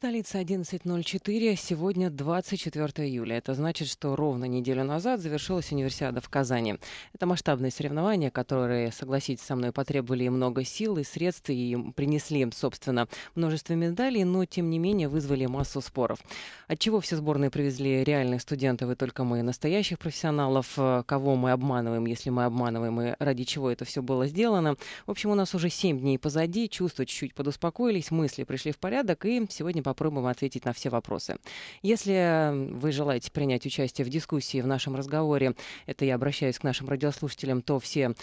Столица 11.04. Сегодня 24 июля. Это значит, что ровно неделю назад завершилась универсиада в Казани. Это масштабные соревнования, которые, согласитесь со мной, потребовали и много сил и средств, и принесли, собственно, множество медалей, но, тем не менее, вызвали массу споров. Отчего все сборные привезли реальных студентов и только мы, настоящих профессионалов, кого мы обманываем, если мы обманываем, и ради чего это все было сделано. В общем, у нас уже 7 дней позади, чувства чуть-чуть подуспокоились, мысли пришли в порядок, и сегодня попробуем ответить на все вопросы. Если вы желаете принять участие в дискуссии в нашем разговоре, это я обращаюсь к нашим радиослушателям, то все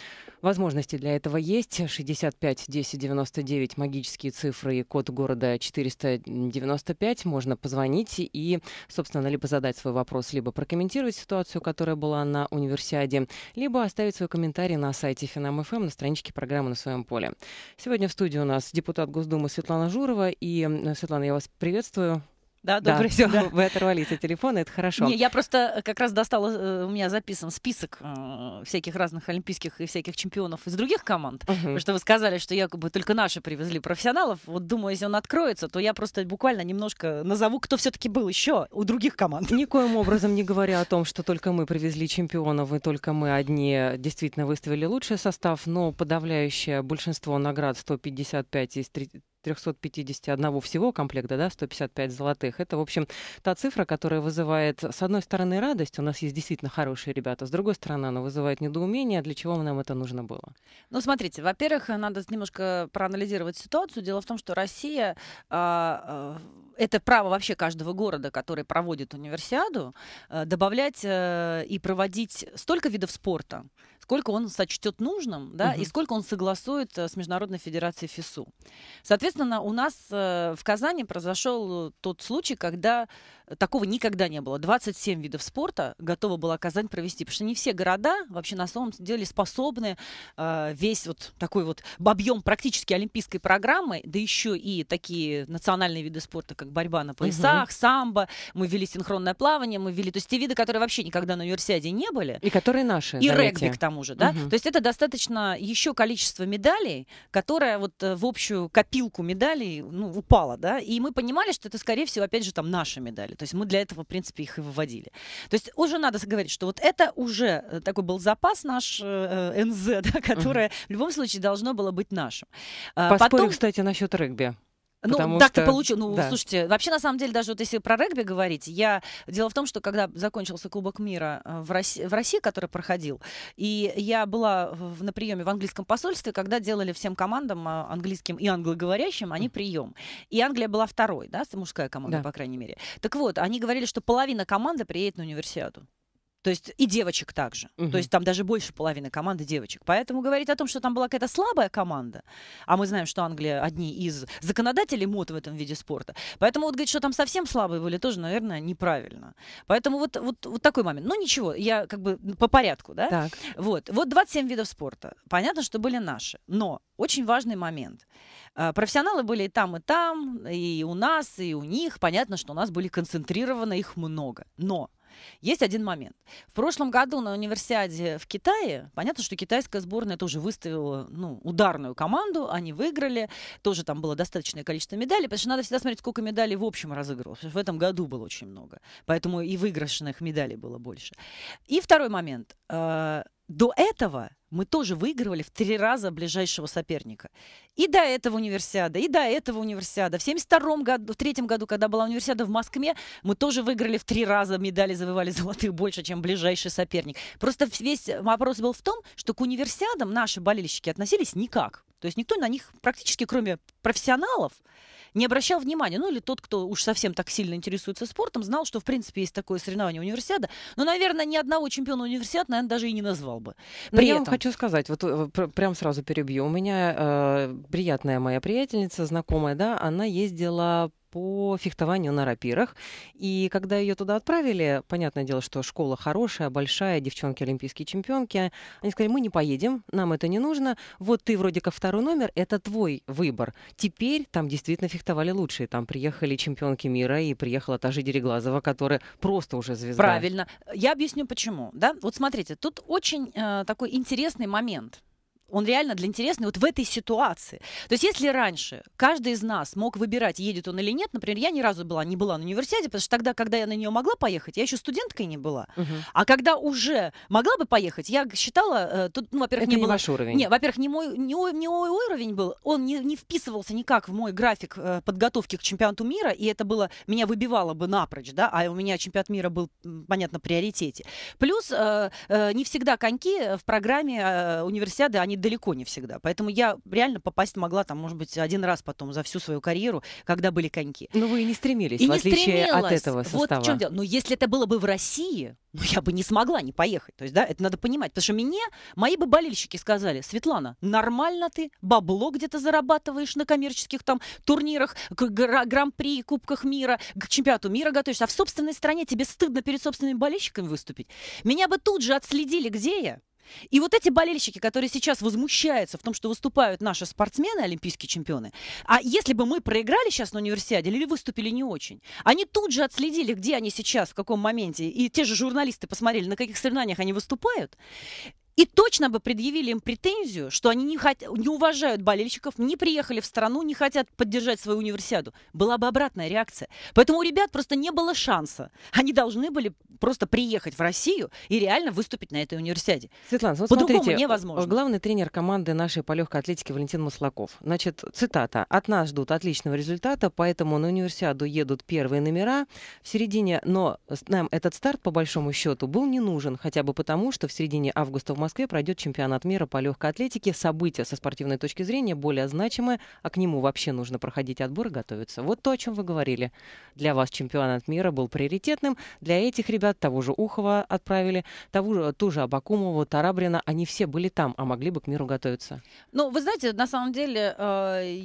возможности для этого есть. 65 10 99, магические цифры и код города 495. Можно позвонить и, собственно, либо задать свой вопрос, либо прокомментировать ситуацию, которая была на универсиаде, либо оставить свой комментарий на сайте Финам.ФМ на страничке программы «На своем поле». Сегодня в студии у нас депутат Госдумы Светлана Журова. И, Светлана, я вас Приветствую. Да, добрый да, да. Вы оторвались от телефона, это хорошо. Не, я просто как раз достала, э, у меня записан список э, всяких разных олимпийских и всяких чемпионов из других команд, угу. потому что вы сказали, что якобы только наши привезли профессионалов. Вот думаю, если он откроется, то я просто буквально немножко назову, кто все-таки был еще у других команд. Никоим образом не говоря о том, что только мы привезли чемпионов и только мы одни действительно выставили лучший состав, но подавляющее большинство наград 155 из 30 351 всего комплекта, да, 155 золотых. Это, в общем, та цифра, которая вызывает, с одной стороны, радость, у нас есть действительно хорошие ребята, с другой стороны, она вызывает недоумение, для чего нам это нужно было. Ну, смотрите, во-первых, надо немножко проанализировать ситуацию. Дело в том, что Россия, э, это право вообще каждого города, который проводит универсиаду, э, добавлять э, и проводить столько видов спорта, сколько он сочтет нужным, да, угу. и сколько он согласует э, с Международной Федерацией ФИСУ. Соответственно, у нас э, в Казани произошел тот случай, когда Такого никогда не было. 27 видов спорта готова была Казань провести, потому что не все города вообще на самом деле способны э, весь вот такой вот объем практически олимпийской программы, да еще и такие национальные виды спорта, как борьба на поясах, угу. самбо, мы вели синхронное плавание, мы вели, то есть те виды, которые вообще никогда на универсиаде не были. И которые наши. И давайте. регби к тому же, да. Угу. То есть это достаточно еще количество медалей, которое вот э, в общую копилку медалей ну, упало, да. И мы понимали, что это, скорее всего, опять же, там наши медали то есть мы для этого, в принципе, их и выводили. То есть уже надо говорить, что вот это уже э, такой был запас наш э, э НЗ, да, которое угу. в любом случае должно было быть нашим. А, Поспорю, Потом... кстати, насчет регби. Ну, так что... ты получил. Ну, да. слушайте, вообще, на самом деле, даже вот если про регби говорить, я... Дело в том, что когда закончился Кубок мира э, в России, в России который проходил, и я была в, на приеме в английском посольстве, когда делали всем командам э, английским и англоговорящим, они прием. И Англия была второй, да, мужская команда, да. по крайней мере. Так вот, они говорили, что половина команды приедет на универсиаду. То есть и девочек также. Угу. То есть там даже больше половины команды девочек. Поэтому говорить о том, что там была какая-то слабая команда, а мы знаем, что Англия одни из законодателей мод в этом виде спорта. Поэтому вот говорить, что там совсем слабые были, тоже, наверное, неправильно. Поэтому вот, вот, вот такой момент. Ну ничего, я как бы по порядку, да? Так. Вот. Вот 27 видов спорта. Понятно, что были наши. Но очень важный момент. А, профессионалы были и там, и там, и у нас, и у них. Понятно, что у нас были концентрированы их много. Но есть один момент. В прошлом году на универсиаде в Китае, понятно, что китайская сборная тоже выставила ну, ударную команду, они выиграли, тоже там было достаточное количество медалей, потому что надо всегда смотреть, сколько медалей в общем разыгрывалось. В этом году было очень много, поэтому и выигрышных медалей было больше. И второй момент. Э, до этого мы тоже выигрывали в три раза ближайшего соперника. И до этого универсиада, и до этого универсиада. В 72 году, в третьем году, когда была универсиада в Москве, мы тоже выиграли в три раза медали, завоевали золотых больше, чем ближайший соперник. Просто весь вопрос был в том, что к универсиадам наши болельщики относились никак. То есть никто на них практически, кроме профессионалов, не обращал внимания. Ну, или тот, кто уж совсем так сильно интересуется спортом, знал, что, в принципе, есть такое соревнование универсиада. Но, наверное, ни одного чемпиона универсиад, наверное, даже и не назвал бы. При Но ну, я вам хочу сказать, вот э, прям сразу перебью. У меня э, приятная моя приятельница, знакомая, да, она ездила по фехтованию на рапирах. И когда ее туда отправили, понятное дело, что школа хорошая, большая, девчонки олимпийские чемпионки, они сказали, мы не поедем, нам это не нужно, вот ты вроде как второй номер, это твой выбор. Теперь там действительно фехтовали лучшие, там приехали чемпионки мира и приехала та же Дереглазова, которая просто уже звезда. Правильно. Я объясню почему. Да? Вот смотрите, тут очень э, такой интересный момент. Он реально для интересной вот в этой ситуации. То есть если раньше каждый из нас мог выбирать, едет он или нет, например, я ни разу была, не была на универсиаде, потому что тогда, когда я на нее могла поехать, я еще студенткой не была. Угу. А когда уже могла бы поехать, я считала, э, тут, ну, во-первых, не, не было... ваш уровень. Не, во-первых, не мой, не, не мой уровень был, он не, не вписывался никак в мой график э, подготовки к чемпионату мира, и это было, меня выбивало бы напрочь, да, а у меня чемпионат мира был, понятно, приоритете. Плюс э, э, не всегда коньки в программе э, универсиады, они далеко не всегда. Поэтому я реально попасть могла там, может быть, один раз потом за всю свою карьеру, когда были коньки. Но ну, вы и не стремились, и в не отличие стремилась. от этого состава. Вот в чем дело. Но если это было бы в России, ну, я бы не смогла не поехать. То есть, да, это надо понимать. Потому что мне, мои бы болельщики сказали, Светлана, нормально ты бабло где-то зарабатываешь на коммерческих там турнирах, гран-при, кубках мира, к чемпионату мира готовишься, а в собственной стране тебе стыдно перед собственными болельщиками выступить. Меня бы тут же отследили, где я. И вот эти болельщики, которые сейчас возмущаются в том, что выступают наши спортсмены, олимпийские чемпионы, а если бы мы проиграли сейчас на универсиаде или выступили не очень, они тут же отследили, где они сейчас, в каком моменте, и те же журналисты посмотрели, на каких соревнованиях они выступают, и точно бы предъявили им претензию, что они не, хот... не уважают болельщиков, не приехали в страну, не хотят поддержать свою универсиаду. Была бы обратная реакция. Поэтому у ребят просто не было шанса. Они должны были просто приехать в Россию и реально выступить на этой универсиаде. Светлана, вот По-другому невозможно. Главный тренер команды нашей по легкой атлетике Валентин Маслаков. Значит, цитата. «От нас ждут отличного результата, поэтому на универсиаду едут первые номера в середине, но нам этот старт, по большому счету, был не нужен, хотя бы потому, что в середине августа в Москве пройдет чемпионат мира по легкой атлетике. Событие со спортивной точки зрения более значимое, а к нему вообще нужно проходить отбор и готовиться. Вот то, о чем вы говорили. Для вас чемпионат мира был приоритетным. Для этих ребят того же Ухова отправили, того же, ту же Абакумову, Тарабрина. Они все были там, а могли бы к миру готовиться. Ну, вы знаете, на самом деле... Э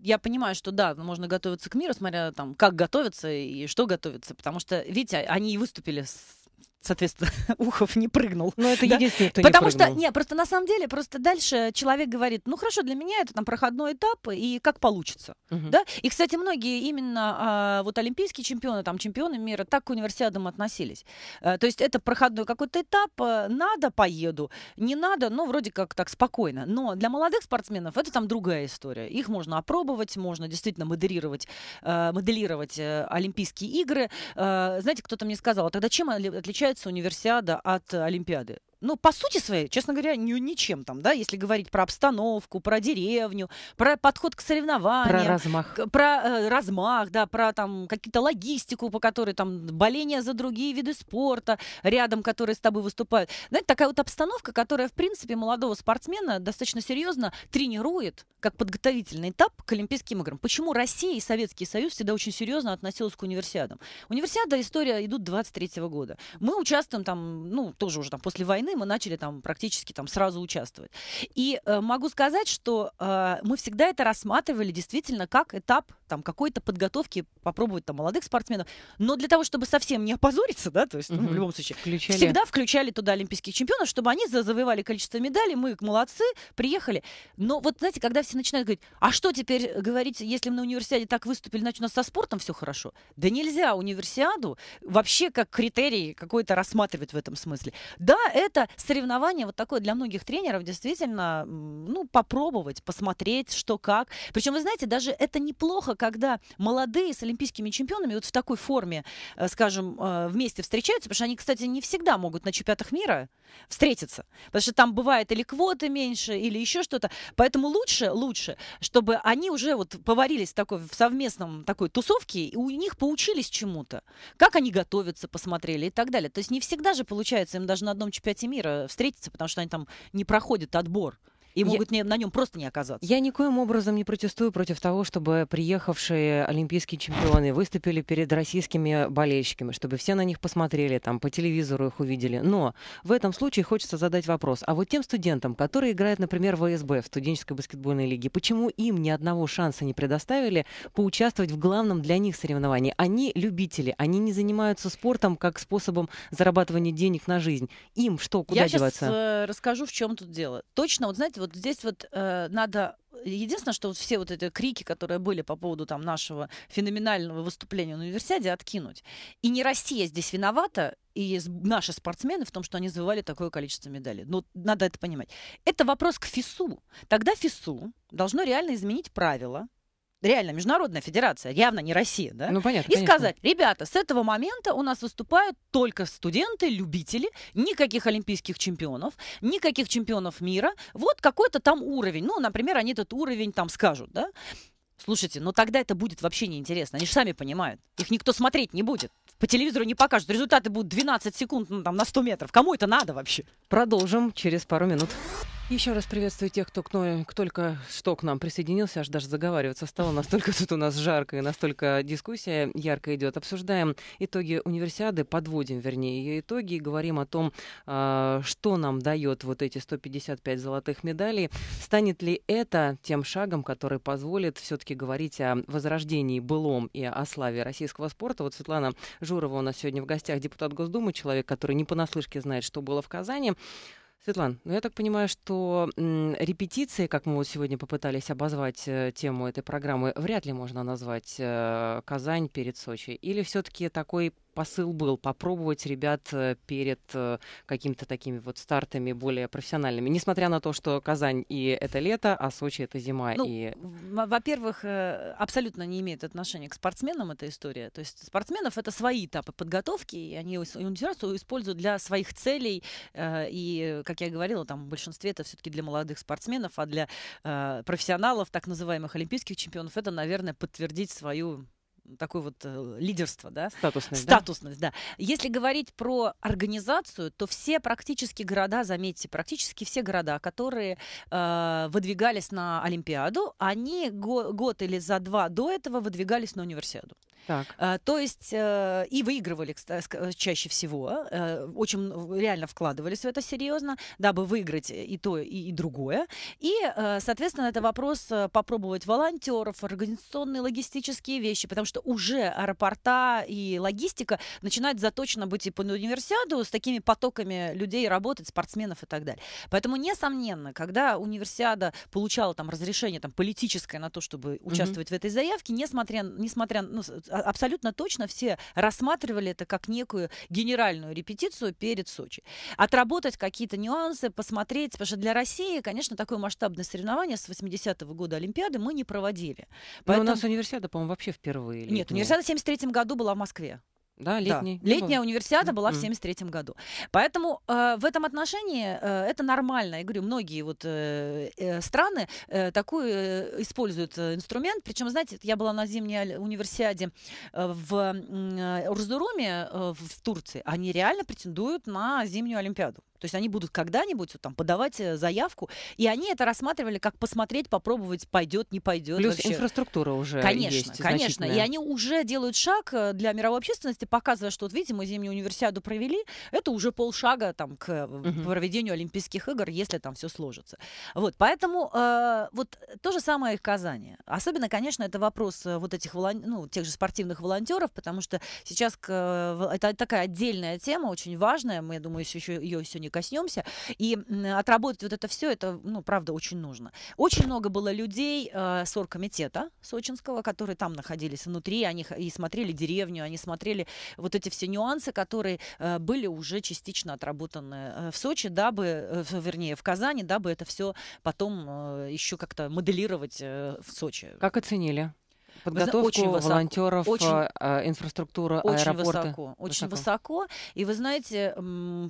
я понимаю, что да, можно готовиться к миру, смотря там, как готовиться и что готовиться, потому что, видите, они и выступили с соответственно, Ухов не прыгнул. Но ну, это да? единственное, кто Потому не что, нет, просто на самом деле, просто дальше человек говорит, ну хорошо, для меня это там проходной этап, и как получится. Угу. Да? И, кстати, многие именно а, вот олимпийские чемпионы, там чемпионы мира, так к универсиадам относились. А, то есть это проходной какой-то этап, э, надо поеду, не надо, ну вроде как так спокойно. Но для молодых спортсменов это там другая история. Их можно опробовать, можно действительно моделировать э, моделировать э, Олимпийские игры. Э, знаете, кто-то мне сказал, «А тогда чем отличается отличается универсиада от Олимпиады? ну, по сути своей, честно говоря, ни, ничем там, да, если говорить про обстановку, про деревню, про подход к соревнованиям. Про размах. про э, размах, да, про там какие-то логистику, по которой там боления за другие виды спорта, рядом, которые с тобой выступают. Знаете, такая вот обстановка, которая, в принципе, молодого спортсмена достаточно серьезно тренирует как подготовительный этап к Олимпийским играм. Почему Россия и Советский Союз всегда очень серьезно относилась к универсиадам? Универсиада, история идут 23 -го года. Мы участвуем там, ну, тоже уже там после войны, войны мы начали там практически там сразу участвовать. И э, могу сказать, что э, мы всегда это рассматривали действительно как этап там какой-то подготовки попробовать там молодых спортсменов. Но для того, чтобы совсем не опозориться, да, то есть ну, в любом случае, включали. всегда включали туда олимпийских чемпионов, чтобы они завоевали количество медалей, мы молодцы, приехали. Но вот, знаете, когда все начинают говорить, а что теперь говорить, если мы на универсиаде так выступили, значит, у нас со спортом все хорошо? Да нельзя универсиаду вообще как критерий какой-то рассматривать в этом смысле. Да, это соревнование вот такое для многих тренеров, действительно, ну, попробовать, посмотреть, что как. Причем, вы знаете, даже это неплохо, когда молодые с олимпийскими чемпионами вот в такой форме, э, скажем, э, вместе встречаются, потому что они, кстати, не всегда могут на чемпионатах мира встретиться, потому что там бывает или квоты меньше, или еще что-то. Поэтому лучше, лучше, чтобы они уже вот поварились в, такой, в совместном такой тусовке, и у них поучились чему-то, как они готовятся, посмотрели и так далее. То есть не всегда же получается им даже на одном чемпионате мира встретиться, потому что они там не проходят отбор и могут я... не, на нем просто не оказаться. Я никоим образом не протестую против того, чтобы приехавшие олимпийские чемпионы выступили перед российскими болельщиками, чтобы все на них посмотрели, там, по телевизору их увидели. Но в этом случае хочется задать вопрос. А вот тем студентам, которые играют, например, в СБ, в студенческой баскетбольной лиге, почему им ни одного шанса не предоставили поучаствовать в главном для них соревновании? Они любители, они не занимаются спортом как способом зарабатывания денег на жизнь. Им что, куда Я деваться? Я э, сейчас расскажу, в чем тут дело. Точно, вот знаете, вот вот здесь вот э, надо Единственное, что вот все вот эти крики, которые были по поводу там нашего феноменального выступления на универсиаде, откинуть. И не Россия здесь виновата, и наши спортсмены в том, что они завоевали такое количество медалей. Но ну, надо это понимать. Это вопрос к ФИСУ. Тогда ФИСУ должно реально изменить правила, реально международная федерация, явно не Россия, да? Ну, понятно. И конечно. сказать, ребята, с этого момента у нас выступают только студенты, любители, никаких олимпийских чемпионов, никаких чемпионов мира. Вот какой-то там уровень. Ну, например, они этот уровень там скажут, да? Слушайте, но ну тогда это будет вообще неинтересно. Они же сами понимают. Их никто смотреть не будет. По телевизору не покажут. Результаты будут 12 секунд ну, там, на 100 метров. Кому это надо вообще? Продолжим через пару минут. Еще раз приветствую тех, кто, кто, кто только что к нам присоединился, аж даже заговариваться стало, настолько тут у нас жарко и настолько дискуссия ярко идет. Обсуждаем итоги универсиады, подводим, вернее, ее итоги и говорим о том, а, что нам дает вот эти 155 золотых медалей. Станет ли это тем шагом, который позволит все-таки говорить о возрождении былом и о славе российского спорта? Вот Светлана Журова у нас сегодня в гостях, депутат Госдумы, человек, который не понаслышке знает, что было в Казани. Светлан, ну я так понимаю, что репетиции, как мы вот сегодня попытались обозвать э, тему этой программы, вряд ли можно назвать э, Казань перед Сочи. Или все-таки такой посыл был попробовать ребят э, перед э, какими-то такими вот стартами более профессиональными, несмотря на то, что Казань и это лето, а Сочи это зима. Ну, и... Во-первых, э, абсолютно не имеет отношения к спортсменам эта история. То есть спортсменов это свои этапы подготовки, и они университет используют для своих целей. И, как я говорила, там в большинстве это все-таки для молодых спортсменов, а для профессионалов, так называемых олимпийских чемпионов, это, наверное, подтвердить свою такое вот э, лидерство, да? Статусность. Статусность, да? да. Если говорить про организацию, то все практически города, заметьте, практически все города, которые э, выдвигались на Олимпиаду, они го- год или за два до этого выдвигались на универсиаду. Так. А, то есть э, и выигрывали кстати, э, чаще всего, э, очень реально вкладывались в это серьезно, дабы выиграть и то, и, и другое. И, э, соответственно, это вопрос э, попробовать волонтеров, организационные логистические вещи, потому что уже аэропорта и логистика начинают заточено быть и по универсиаду с такими потоками людей работать, спортсменов и так далее. Поэтому, несомненно, когда универсиада получала там разрешение там, политическое на то, чтобы участвовать mm-hmm. в этой заявке, несмотря, несмотря ну, а, абсолютно точно все рассматривали это как некую генеральную репетицию перед Сочи. Отработать какие-то нюансы, посмотреть, потому что для России, конечно, такое масштабное соревнование с 80-го года Олимпиады мы не проводили. Поэтому... Но у нас универсиада, по-моему, вообще впервые. Нет, универсиада в 73 году была в Москве. Да, летний. Да. Летняя универсиада была в 1973 году. Поэтому э, в этом отношении э, это нормально. Я говорю, многие вот э, э страны э, такую э, используют э, инструмент. Причем, знаете, я была на зимней универсиаде э, в э, Урзуруме э, в Турции. Они реально претендуют на зимнюю Олимпиаду. То есть они будут когда-нибудь вот, там подавать э, заявку, и они это рассматривали как посмотреть, попробовать, пойдет, не пойдет. Плюс вообще. инфраструктура уже Конечно, есть, конечно. И они уже делают шаг э, для мировой общественности, показывая, что вот видите, мы зимнюю универсиаду провели, это уже полшага там к угу. проведению Олимпийских игр, если там все сложится. Вот, поэтому э, вот то же самое и в Казани. Особенно, конечно, это вопрос э, вот этих ну, тех же спортивных волонтеров, потому что сейчас к... это такая отдельная тема, очень важная, мы, я думаю, еще ее сегодня не коснемся. И отработать вот это все, это, ну, правда, очень нужно. Очень много было людей э, с оргкомитета сочинского, которые там находились внутри, они и смотрели деревню, они смотрели вот эти все нюансы, которые э, были уже частично отработаны э, в Сочи, дабы, э, вернее, в Казани, дабы это все потом э, еще как-то моделировать в Сочи. Как оценили? подготовку очень высоко, волонтеров, очень, э, э, инфраструктура очень аэропорта. Высоко, очень высоко. И вы знаете,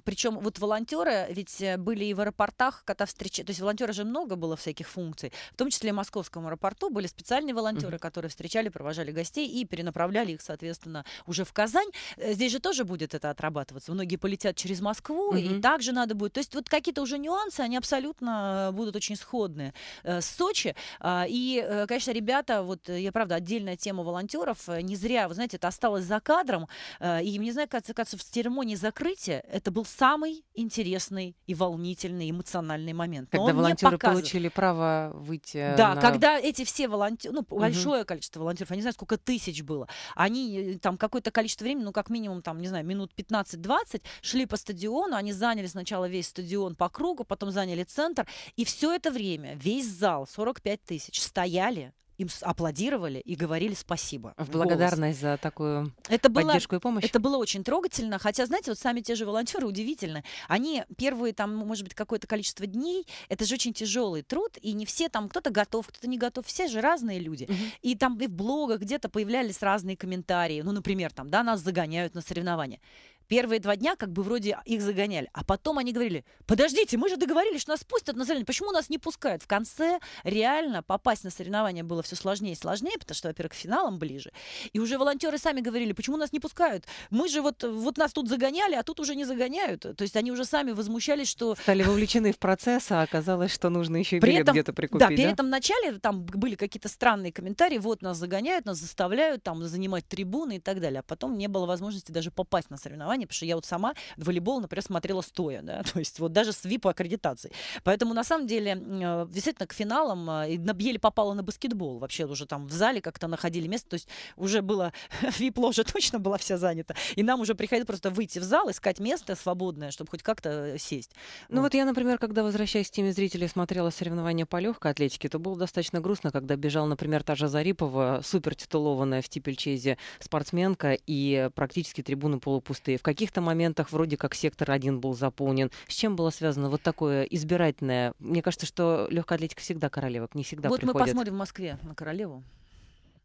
причем вот волонтеры ведь э, были и в аэропортах, когда встречали, то есть волонтеров же много было всяких функций, в том числе в московском аэропорту были специальные волонтеры, mm-hmm. которые встречали, провожали гостей и перенаправляли их, соответственно, уже в Казань. Здесь же тоже будет это отрабатываться. Многие полетят через Москву, mm-hmm. и также надо будет. То есть вот какие-то уже нюансы, они абсолютно будут очень сходные с Сочи. А, и, конечно, ребята, вот я правда отдельная тема волонтеров. Э, не зря, вы знаете, это осталось за кадром. Э, и мне знаю, кажется, кажется, в церемонии закрытия это был самый интересный и волнительный эмоциональный момент. когда волонтеры получили право выйти. Э, да, на... когда эти все волонтеры, ну, большое угу. количество волонтеров, я не знаю, сколько тысяч было, они там какое-то количество времени, ну, как минимум, там, не знаю, минут 15-20, шли по стадиону, они заняли сначала весь стадион по кругу, потом заняли центр, и все это время весь зал, 45 тысяч, стояли, им аплодировали и говорили спасибо. В благодарность голос. за такую это поддержку было, и помощь. Это было очень трогательно, хотя, знаете, вот сами те же волонтеры удивительно. Они первые там, может быть, какое-то количество дней, это же очень тяжелый труд, и не все там, кто-то готов, кто-то не готов, все же разные люди. Угу. И там и в блогах где-то появлялись разные комментарии, ну, например, там, да, нас загоняют на соревнования. Первые два дня как бы вроде их загоняли. А потом они говорили, подождите, мы же договорились, что нас пустят на соревнования. Почему нас не пускают? В конце реально попасть на соревнования было все сложнее и сложнее, потому что, во-первых, к финалам ближе. И уже волонтеры сами говорили, почему нас не пускают? Мы же вот, вот нас тут загоняли, а тут уже не загоняют. То есть они уже сами возмущались, что... Стали вовлечены в процесс, а оказалось, что нужно еще и билет где-то прикупить. Да, при да? этом начале там были какие-то странные комментарии, вот нас загоняют, нас заставляют там занимать трибуны и так далее. А потом не было возможности даже попасть на соревнования плане, потому что я вот сама волейбол, например, смотрела стоя, да, то есть вот даже с VIP аккредитацией. Поэтому на самом деле, э, действительно, к финалам а, еле попала на баскетбол. Вообще уже там в зале как-то находили место, то есть уже было, VIP-ложа точно была вся занята, и нам уже приходилось просто выйти в зал, искать место свободное, чтобы хоть как-то э, сесть. Ну вот. вот я, например, когда возвращаясь к теме зрителей, смотрела соревнования по легкой атлетике, то было достаточно грустно, когда бежал, например, та же Зарипова, супер титулованная в Типельчезе спортсменка, и практически трибуны полупустые. В каких-то моментах вроде как сектор один был заполнен. С чем было связано вот такое избирательное? Мне кажется, что легкая атлетика всегда королевок, не всегда Вот приходит. мы посмотрим в Москве на королеву.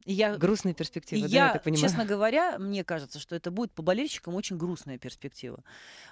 Я, Грустная перспектива, я, да, я так понимаю? честно говоря, мне кажется, что это будет по болельщикам очень грустная перспектива.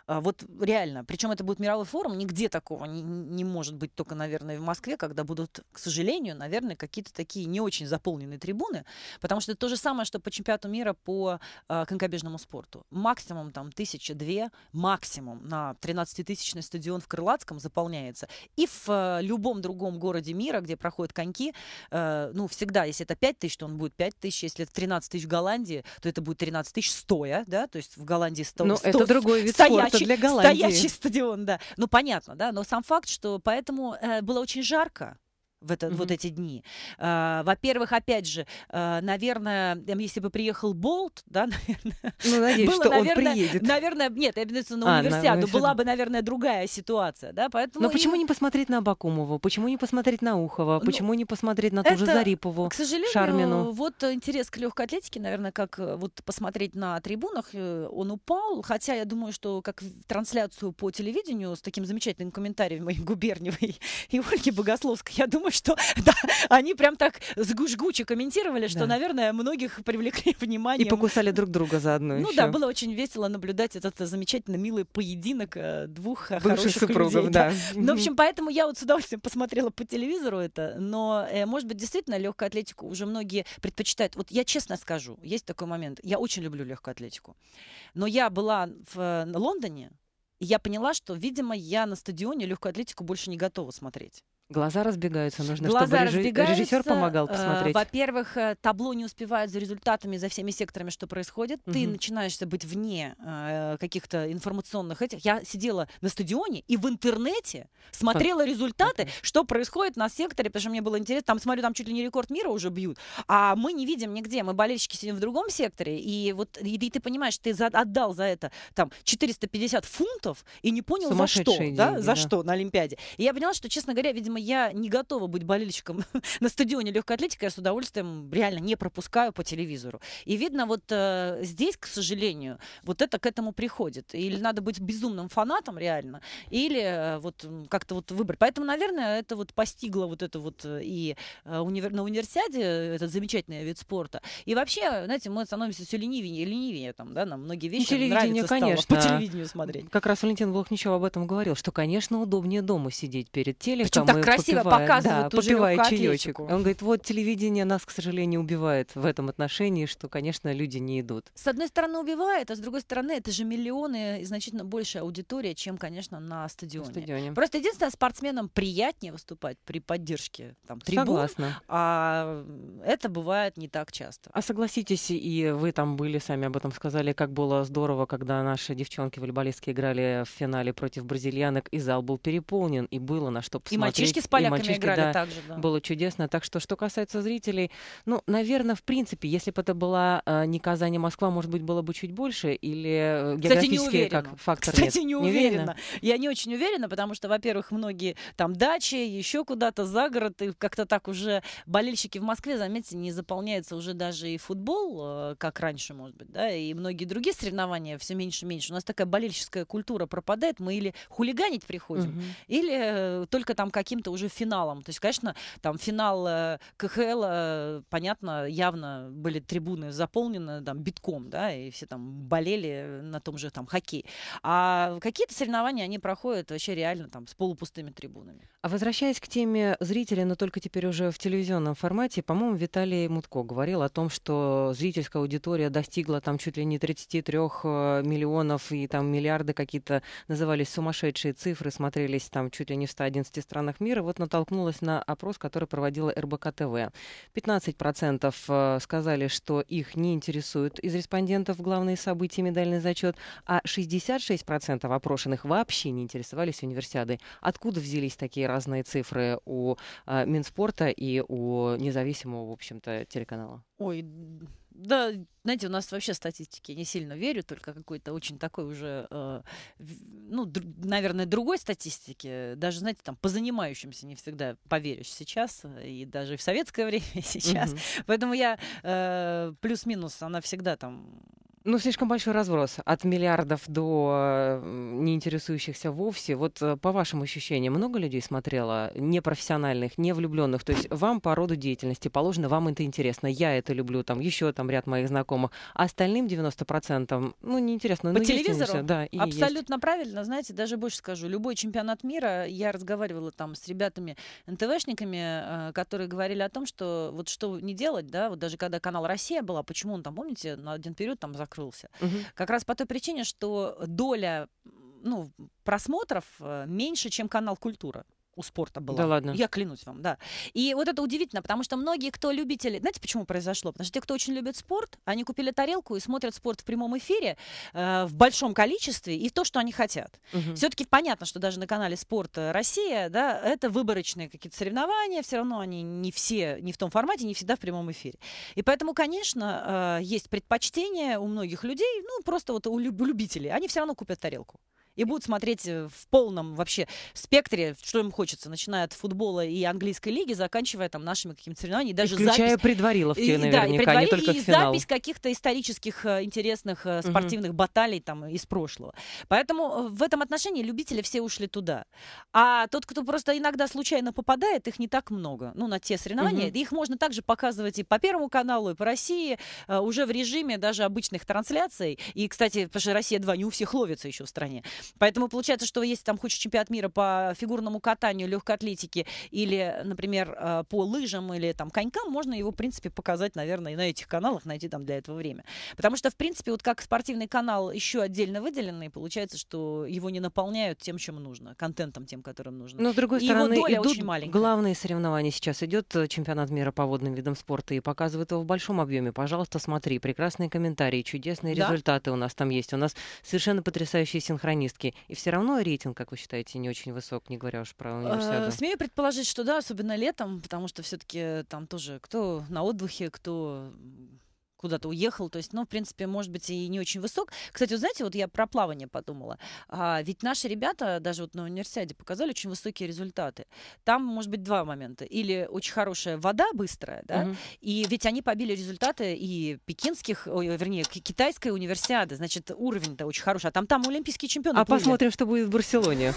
А, вот реально. Причем это будет мировой форум, нигде такого не, не может быть, только, наверное, в Москве, когда будут, к сожалению, наверное, какие-то такие не очень заполненные трибуны, потому что это то же самое, что по чемпионату мира по а, конькобежному спорту. Максимум там тысяча-две, максимум на 13-тысячный стадион в Крылатском заполняется. И в а, любом другом городе мира, где проходят коньки, а, ну, всегда, если это 5 тысяч, то он будет 5 тысяч, если это 13 тысяч в Голландии, то это будет 13 тысяч стоя, да, то есть в Голландии 100 Но 100, это другой вид стоячий, спорта для Голландии. Стоячий стадион, да. Ну, понятно, да, но сам факт, что поэтому э, было очень жарко, в это, mm-hmm. вот эти дни. А, во-первых, опять же, а, наверное, если бы приехал Болт, да, наверное, ну, надеюсь, было, что наверное, он приедет. наверное, нет, я бы а, на универсиаду, а, на, была бы, наверное, другая ситуация, да, поэтому. Но и... почему не посмотреть на Бакумова, почему не посмотреть на Ухова, ну, почему не посмотреть на ту это, же Зарипову, к сожалению, Шармину? Вот интерес к легкой атлетике, наверное, как э, вот посмотреть на трибунах, э, он упал, хотя я думаю, что как трансляцию по телевидению с таким замечательным комментарием моей Губерниевой и Ольги Богословской, я думаю что да, они прям так сгужгуче комментировали, что, да. наверное, многих привлекли внимание. И покусали друг друга заодно Ну еще. да, было очень весело наблюдать этот э, замечательно милый поединок э, двух э, Бывших хороших супругов, людей. Да. да. Ну, в общем, поэтому я вот с удовольствием посмотрела по телевизору это, но, может быть, действительно, легкую атлетику уже многие предпочитают. Вот я честно скажу, есть такой момент, я очень люблю легкую атлетику, но я была в Лондоне, и я поняла, что, видимо, я на стадионе легкую атлетику больше не готова смотреть. Глаза разбегаются, нужно, Глаза чтобы разбегаются, режиссер помогал э, посмотреть. Э, во-первых, табло не успевает за результатами, за всеми секторами, что происходит. Угу. Ты начинаешься быть вне э, каких-то информационных этих. Я сидела на стадионе и в интернете смотрела результаты, что происходит на секторе, потому что мне было интересно. Там, смотрю, там чуть ли не рекорд мира уже бьют, а мы не видим нигде. Мы болельщики сидим в другом секторе, и вот и, и ты понимаешь, ты за, отдал за это там 450 фунтов и не понял, за что, деньги, да, за да. что на Олимпиаде. И я поняла, что, честно говоря, видимо, я не готова быть болельщиком на стадионе легкой атлетики, я с удовольствием реально не пропускаю по телевизору. И видно, вот э, здесь, к сожалению, вот это к этому приходит. Или надо быть безумным фанатом реально, или э, вот как-то вот выбрать. Поэтому, наверное, это вот постигло вот это вот э, и э, универ... на универсиаде, э, этот замечательный вид спорта. И вообще, знаете, мы становимся все ленивее, ленивее там, да, нам многие вещи ну, нравятся конечно. Стало, по телевидению смотреть. Как раз Валентин Блохничев об этом говорил, что, конечно, удобнее дома сидеть перед телеком. Причем так Э, красиво попивая, показывают да, ту попивая чаечек. Он говорит, вот телевидение нас, к сожалению, убивает в этом отношении, что, конечно, люди не идут. С одной стороны убивает, а с другой стороны это же миллионы и значительно большая аудитория, чем, конечно, на стадионе. На стадионе. Просто единственное, спортсменам приятнее выступать при поддержке там, трибун, Согласна. а это бывает не так часто. А согласитесь, и вы там были, сами об этом сказали, как было здорово, когда наши девчонки-волейболистки играли в финале против бразильянок, и зал был переполнен, и было на что посмотреть. И девушки с поляками мальчишки, играли да, также, да. Было чудесно. Так что, что касается зрителей, ну, наверное, в принципе, если бы это была э, не Казань, а Москва, может быть, было бы чуть больше или э, географически как фактор Кстати, нет? не уверена. Не Я не очень уверена, потому что, во-первых, многие там дачи, еще куда-то за город, и как-то так уже болельщики в Москве, заметьте, не заполняется уже даже и футбол, э, как раньше, может быть, да, и многие другие соревнования все меньше и меньше. У нас такая болельщическая культура пропадает, мы или хулиганить приходим, угу. или э, только там каким каким-то уже финалом. То есть, конечно, там финал э, КХЛ, э, понятно, явно были трибуны заполнены там битком, да, и все там болели на том же там хоккей. А какие-то соревнования, они проходят вообще реально там с полупустыми трибунами. А возвращаясь к теме зрителя, но только теперь уже в телевизионном формате, по-моему, Виталий Мутко говорил о том, что зрительская аудитория достигла там чуть ли не 33 э, миллионов и там миллиарды какие-то назывались сумасшедшие цифры, смотрелись там чуть ли не в 111 странах мира мира вот натолкнулась на опрос, который проводила РБК ТВ. 15% э, сказали, что их не интересуют из респондентов главные события, медальный зачет, а 66% опрошенных вообще не интересовались универсиадой. Откуда взялись такие разные цифры у э, Минспорта и у независимого, в общем-то, телеканала? Ой, да, знаете, у нас вообще статистики не сильно верю, только какой-то очень такой уже, э, ну, др наверное, другой статистики. Даже, знаете, там по занимающимся не всегда поверишь сейчас, э, и даже в советское время и сейчас. Угу. Поэтому я э, плюс-минус, она всегда там ну, слишком большой разброс от миллиардов до э, не интересующихся вовсе. Вот э, по вашим ощущениям, много людей смотрело непрофессиональных, не влюбленных? То есть вам по роду деятельности положено, вам это интересно, я это люблю, там еще там ряд моих знакомых. А остальным 90% ну, неинтересно. По ну, телевизору? Есть, да, и Абсолютно есть. правильно. Знаете, даже больше скажу. Любой чемпионат мира, я разговаривала там с ребятами НТВшниками, э, которые говорили о том, что вот что не делать, да, вот даже когда канал «Россия» была, почему он там, помните, на один период там закрылся. Угу. Как раз по той причине, что доля ну, просмотров э, меньше, чем канал «Культура» у спорта была. Да ладно. Я клянусь вам, да. И вот это удивительно, потому что многие, кто любители... Знаете, почему произошло? Потому что те, кто очень любит спорт, они купили тарелку и смотрят спорт в прямом эфире э, в большом количестве и то, что они хотят. Угу. Все-таки понятно, что даже на канале «Спорт Россия», да, это выборочные какие-то соревнования, все равно они не все, не в том формате, не всегда в прямом эфире. И поэтому, конечно, э, есть предпочтение у многих людей, ну, просто вот у любителей, они все равно купят тарелку и будут смотреть э, в полном вообще спектре, что им хочется, начиная от футбола и английской лиги, заканчивая там нашими какими-то соревнованиями, даже Включая запись... предвариловки, наверняка, да, и не только и финал. запись каких-то исторических э, интересных э, спортивных угу. баталий там из прошлого. Поэтому в этом отношении любители все ушли туда. А тот, кто просто иногда случайно попадает, их не так много. Ну, на те соревнования. Угу. Их можно также показывать и по Первому каналу, и по России, уже в режиме даже обычных трансляций. И, кстати, потому что Россия 2 не у всех ловится еще в стране. Поэтому получается, что если там хочешь чемпионат мира по фигурному катанию, легкой атлетике или, например, э, по лыжам или там конькам, можно его, в принципе, показать, наверное, и на этих каналах, найти там для этого время. Потому что, в принципе, вот как спортивный канал еще отдельно выделенный, получается, что его не наполняют тем, чем нужно, контентом тем, которым нужно. Но, с другой и стороны, его доля идут очень маленькая. главные соревнования сейчас. Идет э, чемпионат мира по водным видам спорта и показывают его в большом объеме. Пожалуйста, смотри, прекрасные комментарии, чудесные да? результаты у нас там есть. У нас совершенно потрясающие синхронисты журналистки, и все равно рейтинг, как вы считаете, не очень высок, не говоря уж про универсиаду? Э, смею предположить, что да, особенно летом, потому что все-таки э, там тоже кто на отдыхе, кто куда-то уехал. То есть, ну, в принципе, может быть, и не очень высок. Кстати, вот знаете, вот я про плавание подумала. А, ведь наши ребята даже вот на универсиаде показали очень высокие результаты. Там, может быть, два момента. Или очень хорошая вода быстрая, да, угу. и ведь они побили результаты и пекинских, ой, вернее, китайской универсиады. Значит, уровень-то очень хороший. А там там олимпийские чемпионы А посмотрим, что будет в Барселоне.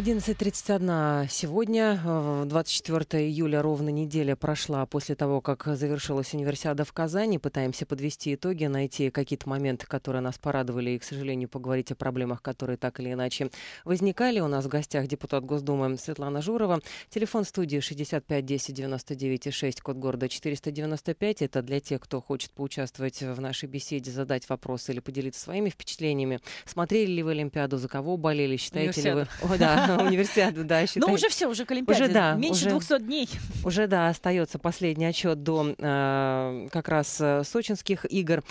11.31 сегодня, 24 э, июля, ровно неделя прошла после того, как завершилась универсиада в Казани. Пытаемся подвести итоги, найти какие-то моменты, которые нас порадовали, и, к сожалению, поговорить о проблемах, которые так или иначе возникали. У нас в гостях депутат Госдумы Светлана Журова. Телефон студии 65 10 99 6, код города 495. Это для тех, кто хочет поучаствовать в нашей беседе, задать вопросы или поделиться своими впечатлениями. Смотрели ли вы Олимпиаду, за кого болели, считаете ли вы... О, да универсиаду, да, ну, считай. Ну, уже все, уже к Олимпиаде. Уже, да, Меньше уже, 200 дней. Уже, да, остается последний отчет до э, как раз э, сочинских игр.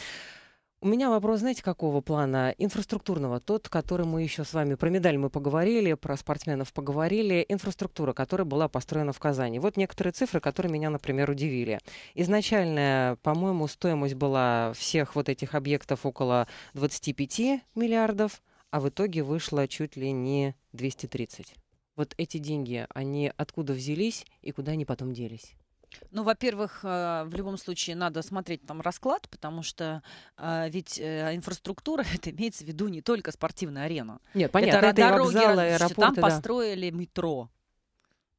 У меня вопрос, знаете, какого плана? Инфраструктурного, тот, который мы еще с вами, про медаль мы поговорили, про спортсменов поговорили, инфраструктура, которая была построена в Казани. Вот некоторые цифры, которые меня, например, удивили. Изначально, по-моему, стоимость была всех вот этих объектов около 25 миллиардов а в итоге вышло чуть ли не 230. Вот эти деньги, они откуда взялись и куда они потом делись? Ну, во-первых, э, в любом случае надо смотреть там расклад, потому что э, ведь э, инфраструктура, это имеется в виду не только спортивная арена. Нет, понятно, это, это дороги, и аэропорты, там да. построили метро.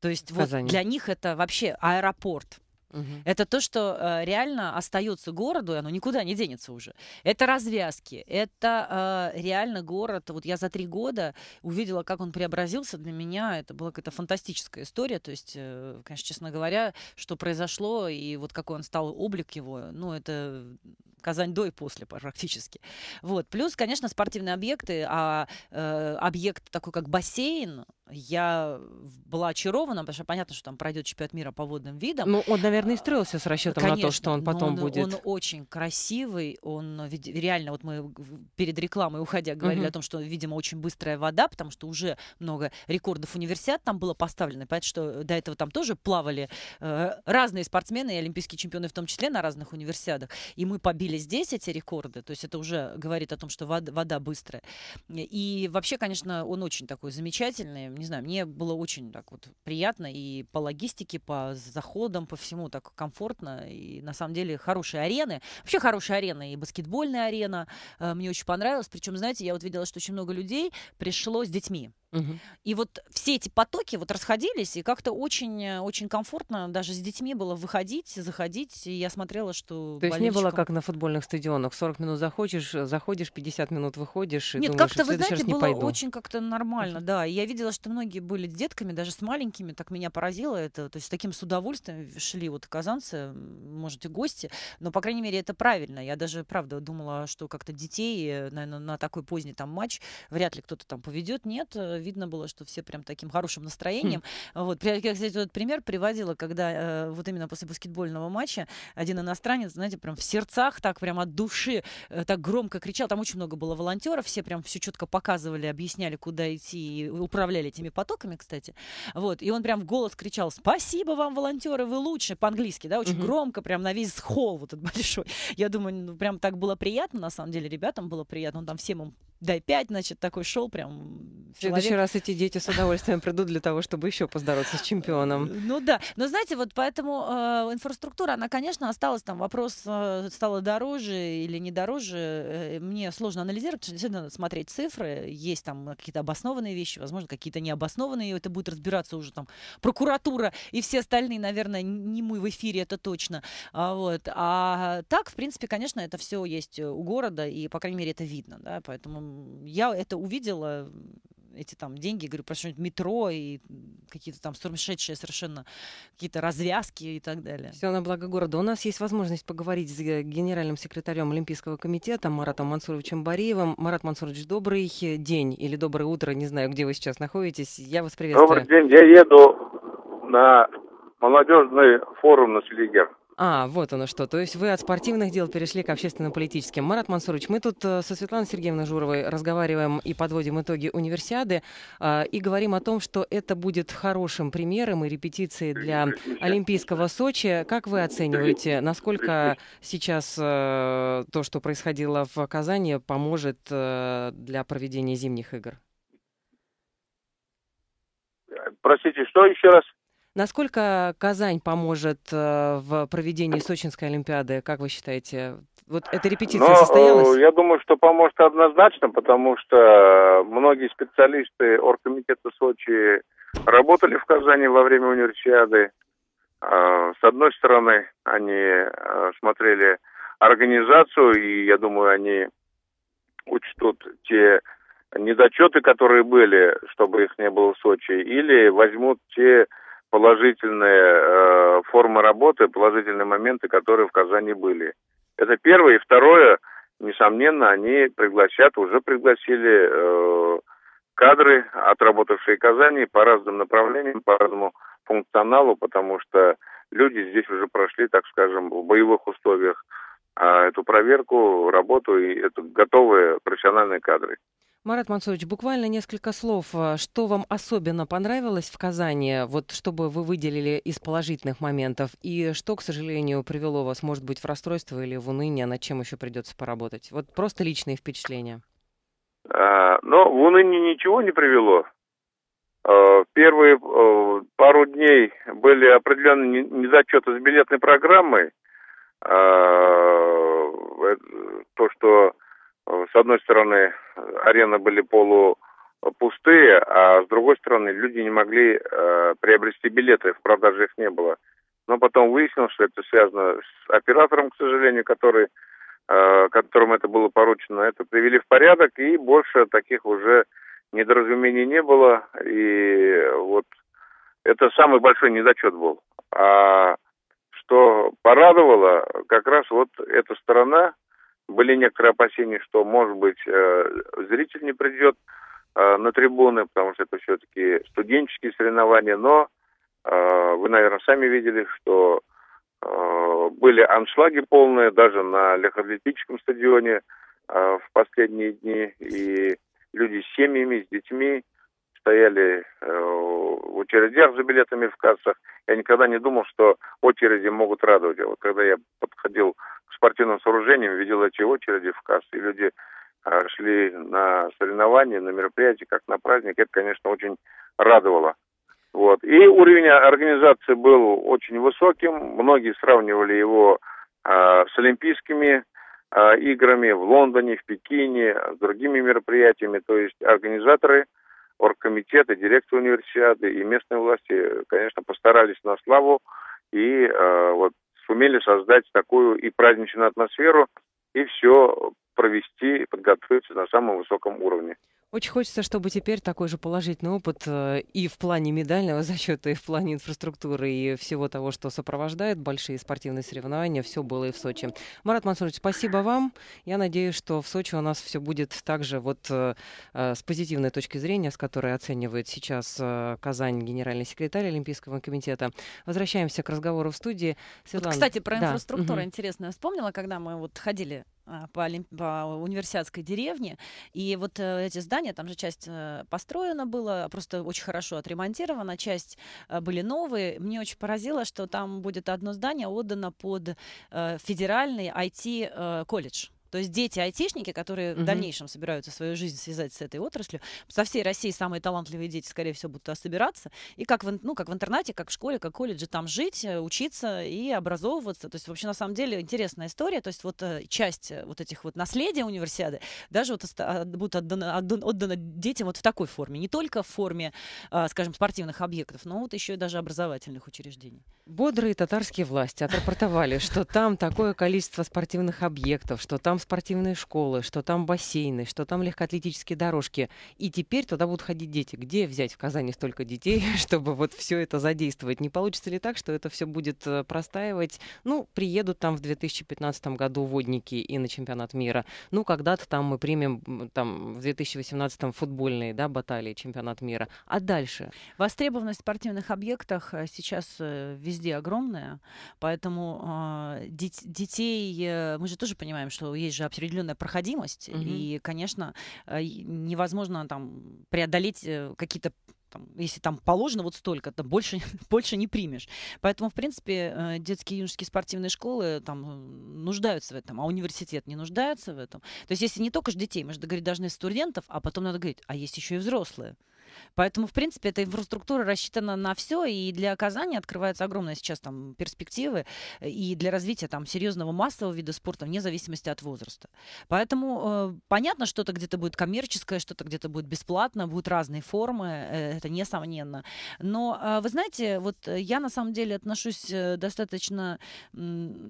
То есть вот для них это вообще аэропорт. Угу. Это то, что э, реально остается городу, и оно никуда не денется уже. Это развязки, это э, реально город. Вот я за три года увидела, как он преобразился. Для меня это была какая-то фантастическая история. То есть, э, конечно, честно говоря, что произошло и вот какой он стал облик его, ну, это Казань до и после практически. Вот. Плюс, конечно, спортивные объекты, а э, объект такой, как бассейн, я была очарована, потому что понятно, что там пройдет чемпионат мира по водным видам. Ну, он, наверное, и а, строился с расчетом Конечно, на то, что он потом он, э, будет. Он очень красивый, он э, реально, вот мы перед рекламой уходя говорили Uh -huh. о том, что, видимо, очень быстрая вода, потому что уже много рекордов универсиад там было поставлено. Понятно, что до этого там тоже плавали э, разные спортсмены и олимпийские чемпионы в том числе на разных универсиадах. И мы побили здесь эти рекорды, то есть это уже говорит о том, что вода, вода быстрая. И вообще, конечно, он очень такой замечательный прям, не знаю, мне было очень так вот приятно и по логистике, по заходам, по всему так комфортно. И на самом деле хорошие арены. Вообще хорошая арена и баскетбольная арена. Э, мне очень понравилось. Причем, знаете, я вот видела, что очень много людей пришло с детьми. Угу. И вот все эти потоки вот расходились, и как-то очень, э, очень комфортно даже с детьми было выходить, заходить. И я смотрела, что То болельщикам... есть не было как на футбольных стадионах. 40 минут заходишь, заходишь, 50 минут выходишь. И Нет, как-то, вы знаете, было пойду. очень как-то нормально, да. И я видела, что что многие были с детками, даже с маленькими, так меня поразило это. То есть с таким с удовольствием шли вот казанцы, можете гости. Но, по крайней мере, это правильно. Я даже, правда, думала, что как-то детей, э, наверное, на такой поздний там матч вряд ли кто-то там поведет. Нет, э, видно было, что все прям таким хорошим настроением. Хм. Вот. Я, кстати, этот пример приводила, когда э, вот именно после баскетбольного матча один иностранец, знаете, прям в сердцах, так прям от души, так громко кричал. Там очень много было волонтеров, все прям все четко показывали, объясняли, куда идти и управляли этими потоками, кстати. Вот, и он прям в голос кричал, спасибо вам, волонтеры, вы лучше, по-английски, да, очень угу. громко, прям на весь холл вот этот большой. Я думаю, ну, прям так было приятно, на самом деле, ребятам было приятно, он там всем им дай пять, значит, такой шел прям. В следующий раз эти дети с удовольствием придут для того, чтобы еще поздороваться с чемпионом. Э, ну да, но знаете, вот поэтому э, инфраструктура, она, конечно, осталась там. Вопрос э, стало дороже или не дороже, э, мне сложно анализировать, потому что действительно смотреть цифры, есть там какие-то обоснованные вещи, возможно, какие-то необоснованные, и это будет разбираться уже там прокуратура и все остальные, наверное, не мы в эфире, это точно. А, вот. а так, в принципе, конечно, это все есть у города, и, по крайней мере, это видно, да, поэтому я это увидела, эти там деньги, говорю, про что-нибудь метро и какие-то там сумасшедшие совершенно какие-то развязки и так далее. Все на благо города. У нас есть возможность поговорить с э, генеральным секретарем Олимпийского комитета Маратом Мансуровичем Бариевым. Марат Мансурович, добрый э, день или доброе утро, не знаю, где вы сейчас находитесь. Я вас приветствую. Добрый день, я еду на молодежный форум на Селигер. А, вот оно что. То есть вы от спортивных дел перешли к общественно-политическим. Марат Мансурович, мы тут э, со Светланой Сергеевной Журовой разговариваем и подводим итоги универсиады э, и говорим о том, что это будет хорошим примером и репетицией для Олимпийского Сочи. Как вы оцениваете, насколько сейчас э, то, что происходило в Казани, поможет э, для проведения зимних игр? Простите, что еще раз? Насколько Казань поможет э, в проведении Сочинской Олимпиады, как вы считаете? Вот эта репетиция Но, ну, состоялась? Я думаю, что поможет однозначно, потому что многие специалисты Оргкомитета Сочи работали в Казани во время универсиады. А, с одной стороны, они э, смотрели организацию, и я думаю, они учтут те недочеты, которые были, чтобы их не было в Сочи, или возьмут те положительные э, формы работы, положительные моменты, которые в Казани были. Это первое. И второе, несомненно, они пригласят, уже пригласили э, кадры, отработавшие Казани по разным направлениям, по разному функционалу, потому что люди здесь уже прошли, так скажем, в боевых условиях а, эту проверку, работу и это готовые профессиональные кадры. Марат Мансурович, буквально несколько слов. А, что вам особенно понравилось в Казани, вот чтобы вы выделили из положительных моментов, и что, к сожалению, привело вас, может быть, в расстройство или в уныние, над чем еще придется поработать? Вот просто личные впечатления. А, но в уныние ничего не привело. А, первые а, пару дней были определенные недочеты с билетной программой. Э, то, что с одной стороны, арены были полупустые, а с другой стороны, люди не могли э, приобрести билеты, в продаже их не было. Но потом выяснилось, что это связано с оператором, к сожалению, который, э, которому это было поручено. Это привели в порядок, и больше таких уже недоразумений не было. И вот это самый большой недочет был. А что порадовало, как раз вот эта сторона были некоторые опасения, что, может быть, э, зритель не придет э, на трибуны, потому что это все-таки студенческие соревнования, но э, вы, наверное, сами видели, что были аншлаги полные даже на легкоатлетическом стадионе в последние дни, и люди с семьями, с детьми стояли в очередях за билетами в кассах. Я никогда не думал, что очереди могут радовать. А вот когда я подходил спортивным сооружением, видел эти очереди в кассе. И люди а, шли на соревнования, на мероприятия, как на праздник. Это, конечно, очень радовало. Вот. И уровень организации был очень высоким. Многие сравнивали его э, с Олимпийскими э, играми в Лондоне, в Пекине, с другими мероприятиями. То есть организаторы, оргкомитеты, директоры универсиады и местные власти, конечно, постарались на славу. И э, вот сумели создать такую и праздничную атмосферу, и все провести, подготовиться на самом высоком уровне. Очень хочется, чтобы теперь такой же положительный опыт э, и в плане медального зачета, и в плане инфраструктуры, и всего того, что сопровождает большие спортивные соревнования, все было и в Сочи. Марат Мансурович, спасибо вам. Я надеюсь, что в Сочи у нас все будет также вот э, э, с позитивной точки зрения, с которой оценивает сейчас Казань генеральный секретарь Олимпийского комитета. Возвращаемся к разговору в студии. Светлана... Вот, кстати, про инфраструктуру угу. интересно. Я вспомнила, когда мы вот ходили а, по, по университетской деревне. И вот э, эти здания, там же часть э, построена была, просто очень хорошо отремонтирована, часть э, были новые. Мне очень поразило, что там будет одно здание отдано под федеральный IT-колледж. То есть дети-айтишники, которые угу. в дальнейшем собираются свою жизнь связать с этой отраслью, со всей России самые талантливые дети, скорее всего, будут собираться. И как в, ну, как в интернате, как в школе, как в колледже, там жить, э, учиться и образовываться. То есть вообще, на самом деле, интересная история. То есть вот э, часть э, вот этих вот наследия универсиады даже вот а, будут отданы отдана детям вот в такой форме. Не только в форме, а, скажем, спортивных объектов, но вот еще и даже образовательных учреждений. Бодрые татарские власти отрапортовали, что там такое количество спортивных объектов, что там спортивные школы, что там бассейны, что там легкоатлетические дорожки. И теперь туда будут ходить дети. Где взять в Казани столько детей, чтобы вот все это задействовать? Не получится ли так, что это все будет э, простаивать? Ну, приедут там в 2015 году водники и на чемпионат мира. Ну, когда-то там мы примем там в 2018 футбольные да, баталии чемпионат мира. А дальше? Востребованность в спортивных объектах э, сейчас э, везде огромная, поэтому э, детей, э, мы же тоже понимаем, что есть есть же определенная проходимость, угу. и, конечно, э, невозможно там преодолеть э, какие-то если там положено вот столько, то больше, больше не примешь. Поэтому, в принципе, э, детские и юношеские спортивные школы там нуждаются в этом, а университет не нуждается в этом. То есть если не только же детей, мы же говорить должны студентов, а потом надо говорить, а есть еще и взрослые. Поэтому, в принципе, эта инфраструктура рассчитана на все, и для Казани открываются огромные сейчас там перспективы э, и для развития там серьезного массового вида спорта, вне зависимости от возраста. Поэтому э, понятно, что-то где-то будет коммерческое, что-то где-то будет бесплатно, будут разные формы, э, это несомненно. Но э, вы знаете, вот э, я на самом деле отношусь э, достаточно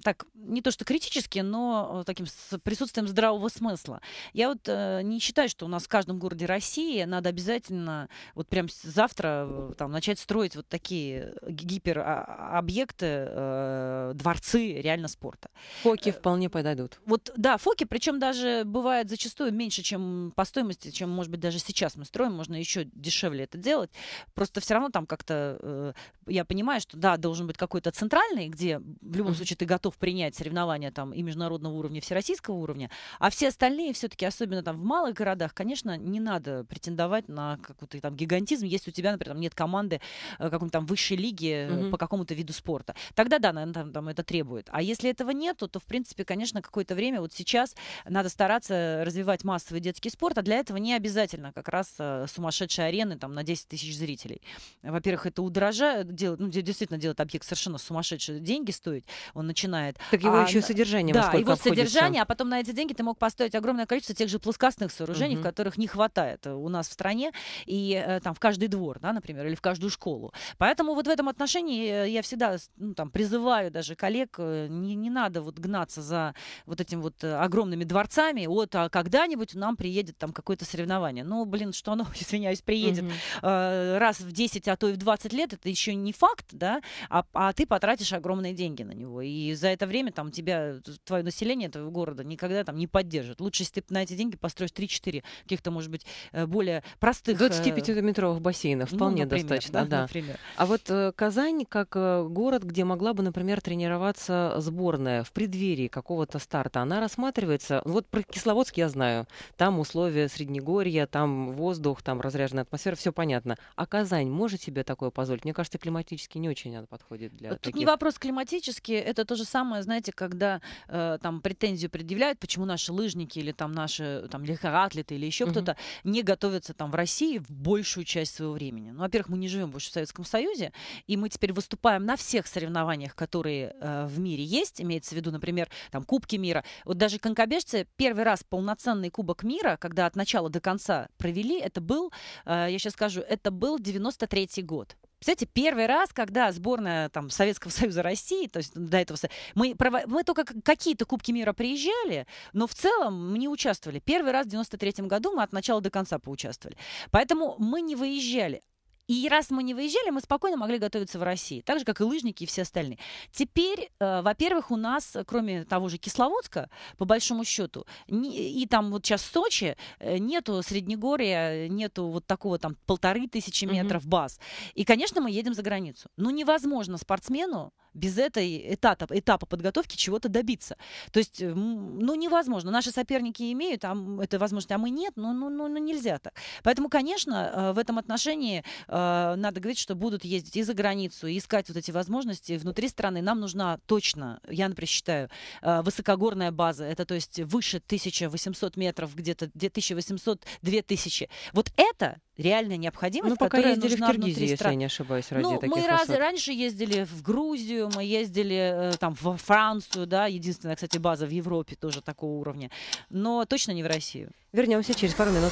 так, не то что критически, но таким с присутствием здравого смысла. Я вот не считаю, что у нас в каждом городе России надо обязательно вот прям завтра э, там, начать строить вот такие э, гиперобъекты, э, дворцы реально спорта. Фоки э, вполне подойдут. Вот, да, фоки, причем даже бывает зачастую меньше, чем по стоимости, чем, может быть, даже сейчас мы строим, можно еще дешевле это делать. Просто все равно там как-то, э, я понимаю, что, да, должен быть какой-то центральный, где в любом случае ты готов принять соревнования там и международного уровня, и всероссийского уровня, а все остальные все-таки, особенно там в малых городах, конечно, не надо претендовать на какую-то там гигантизм, если у тебя, например, там, нет команды э, каком-то там высшей лиги угу. по какому-то виду спорта. Тогда да, наверное, там, там это требует. А если этого нет, то, в принципе, конечно, какое-то время вот сейчас надо стараться развивать массовый детский спорт, а для этого не обязательно как раз э, сумасшедшие арены там на 10 тысяч зрителей. Во-первых, это удорожает, делает, ну, действительно делает объект совершенно сумасшедшие деньги стоить, он начинает. Так его а, еще содержание Да, его обходится? содержание, а потом на эти деньги ты мог построить огромное количество тех же плоскостных сооружений, угу. в которых не хватает э, у нас в стране. И Э, там в каждый двор, да, например, или в каждую школу. Поэтому вот в этом отношении э, я всегда ну, там, призываю даже коллег, э, не, не надо вот гнаться за вот этим вот огромными дворцами, вот, а когда-нибудь нам приедет там какое-то соревнование. Ну, блин, что оно, извиняюсь, приедет угу. раз в 10, а то и в 20 лет, это еще не факт, да, а, а ты потратишь огромные деньги на него. И за это время там тебя, твое население этого города никогда там не поддержит. Лучше, если ты на эти деньги построишь 3-4 каких-то, может быть, более простых... 20 пятиметровых бассейнов ну, вполне ну, например, достаточно. Да, да. Например. А вот э, Казань как э, город, где могла бы, например, тренироваться сборная в преддверии какого-то старта, она рассматривается... Вот про Кисловодск я знаю. Там условия Среднегорья, там воздух, там разряженная атмосфера, все понятно. А Казань может себе такое позволить? Мне кажется, климатически не очень она подходит для Тут таких... не вопрос климатически, это то же самое, знаете, когда э, там претензию предъявляют, почему наши лыжники или там наши там легкоатлеты или еще угу. кто-то не готовятся там в России в большую часть своего времени. Ну, во-первых, мы не живем больше в Советском Союзе, и мы теперь выступаем на всех соревнованиях, которые э, в мире есть, имеется в виду, например, там, Кубки мира. Вот даже конкобежцы первый раз полноценный Кубок мира, когда от начала до конца провели, это был, э, я сейчас скажу, это был 93-й год. Представляете, первый раз, когда сборная там, Советского Союза России, то есть ну, до этого... Мы, мы только какие-то Кубки мира приезжали, но в целом не участвовали. Первый раз в 93 году мы от начала до конца поучаствовали. Поэтому мы не выезжали. И раз мы не выезжали, мы спокойно могли готовиться в России, так же, как и лыжники и все остальные. Теперь, э, во-первых, у нас, э, кроме того же Кисловодска, по большому счету, не, и там вот сейчас Сочи, э, нету Среднегорья, нету вот такого там полторы тысячи метров mm-hmm. баз. И, конечно, мы едем за границу. Ну, невозможно спортсмену без этой этапа, этапа подготовки чего-то добиться. То есть, э, ну, невозможно. Наши соперники имеют, а это возможность, а мы нет, но, ну, ну, ну, ну нельзя так. Поэтому, конечно, э, в этом отношении э, надо говорить, что будут ездить и за границу, и искать вот эти возможности внутри страны. Нам нужна точно, я, например, считаю, высокогорная база, это, то есть, выше 1800 метров, где-то 1800-2000. Вот это реальная необходимость, ну, пока которая ездили нужна в Киргизию, внутри страны. если я не ошибаюсь, ради ну, таких мы раз, раньше ездили в Грузию, мы ездили э, там во Францию, да, единственная, кстати, база в Европе тоже такого уровня, но точно не в Россию. Вернемся через пару минут.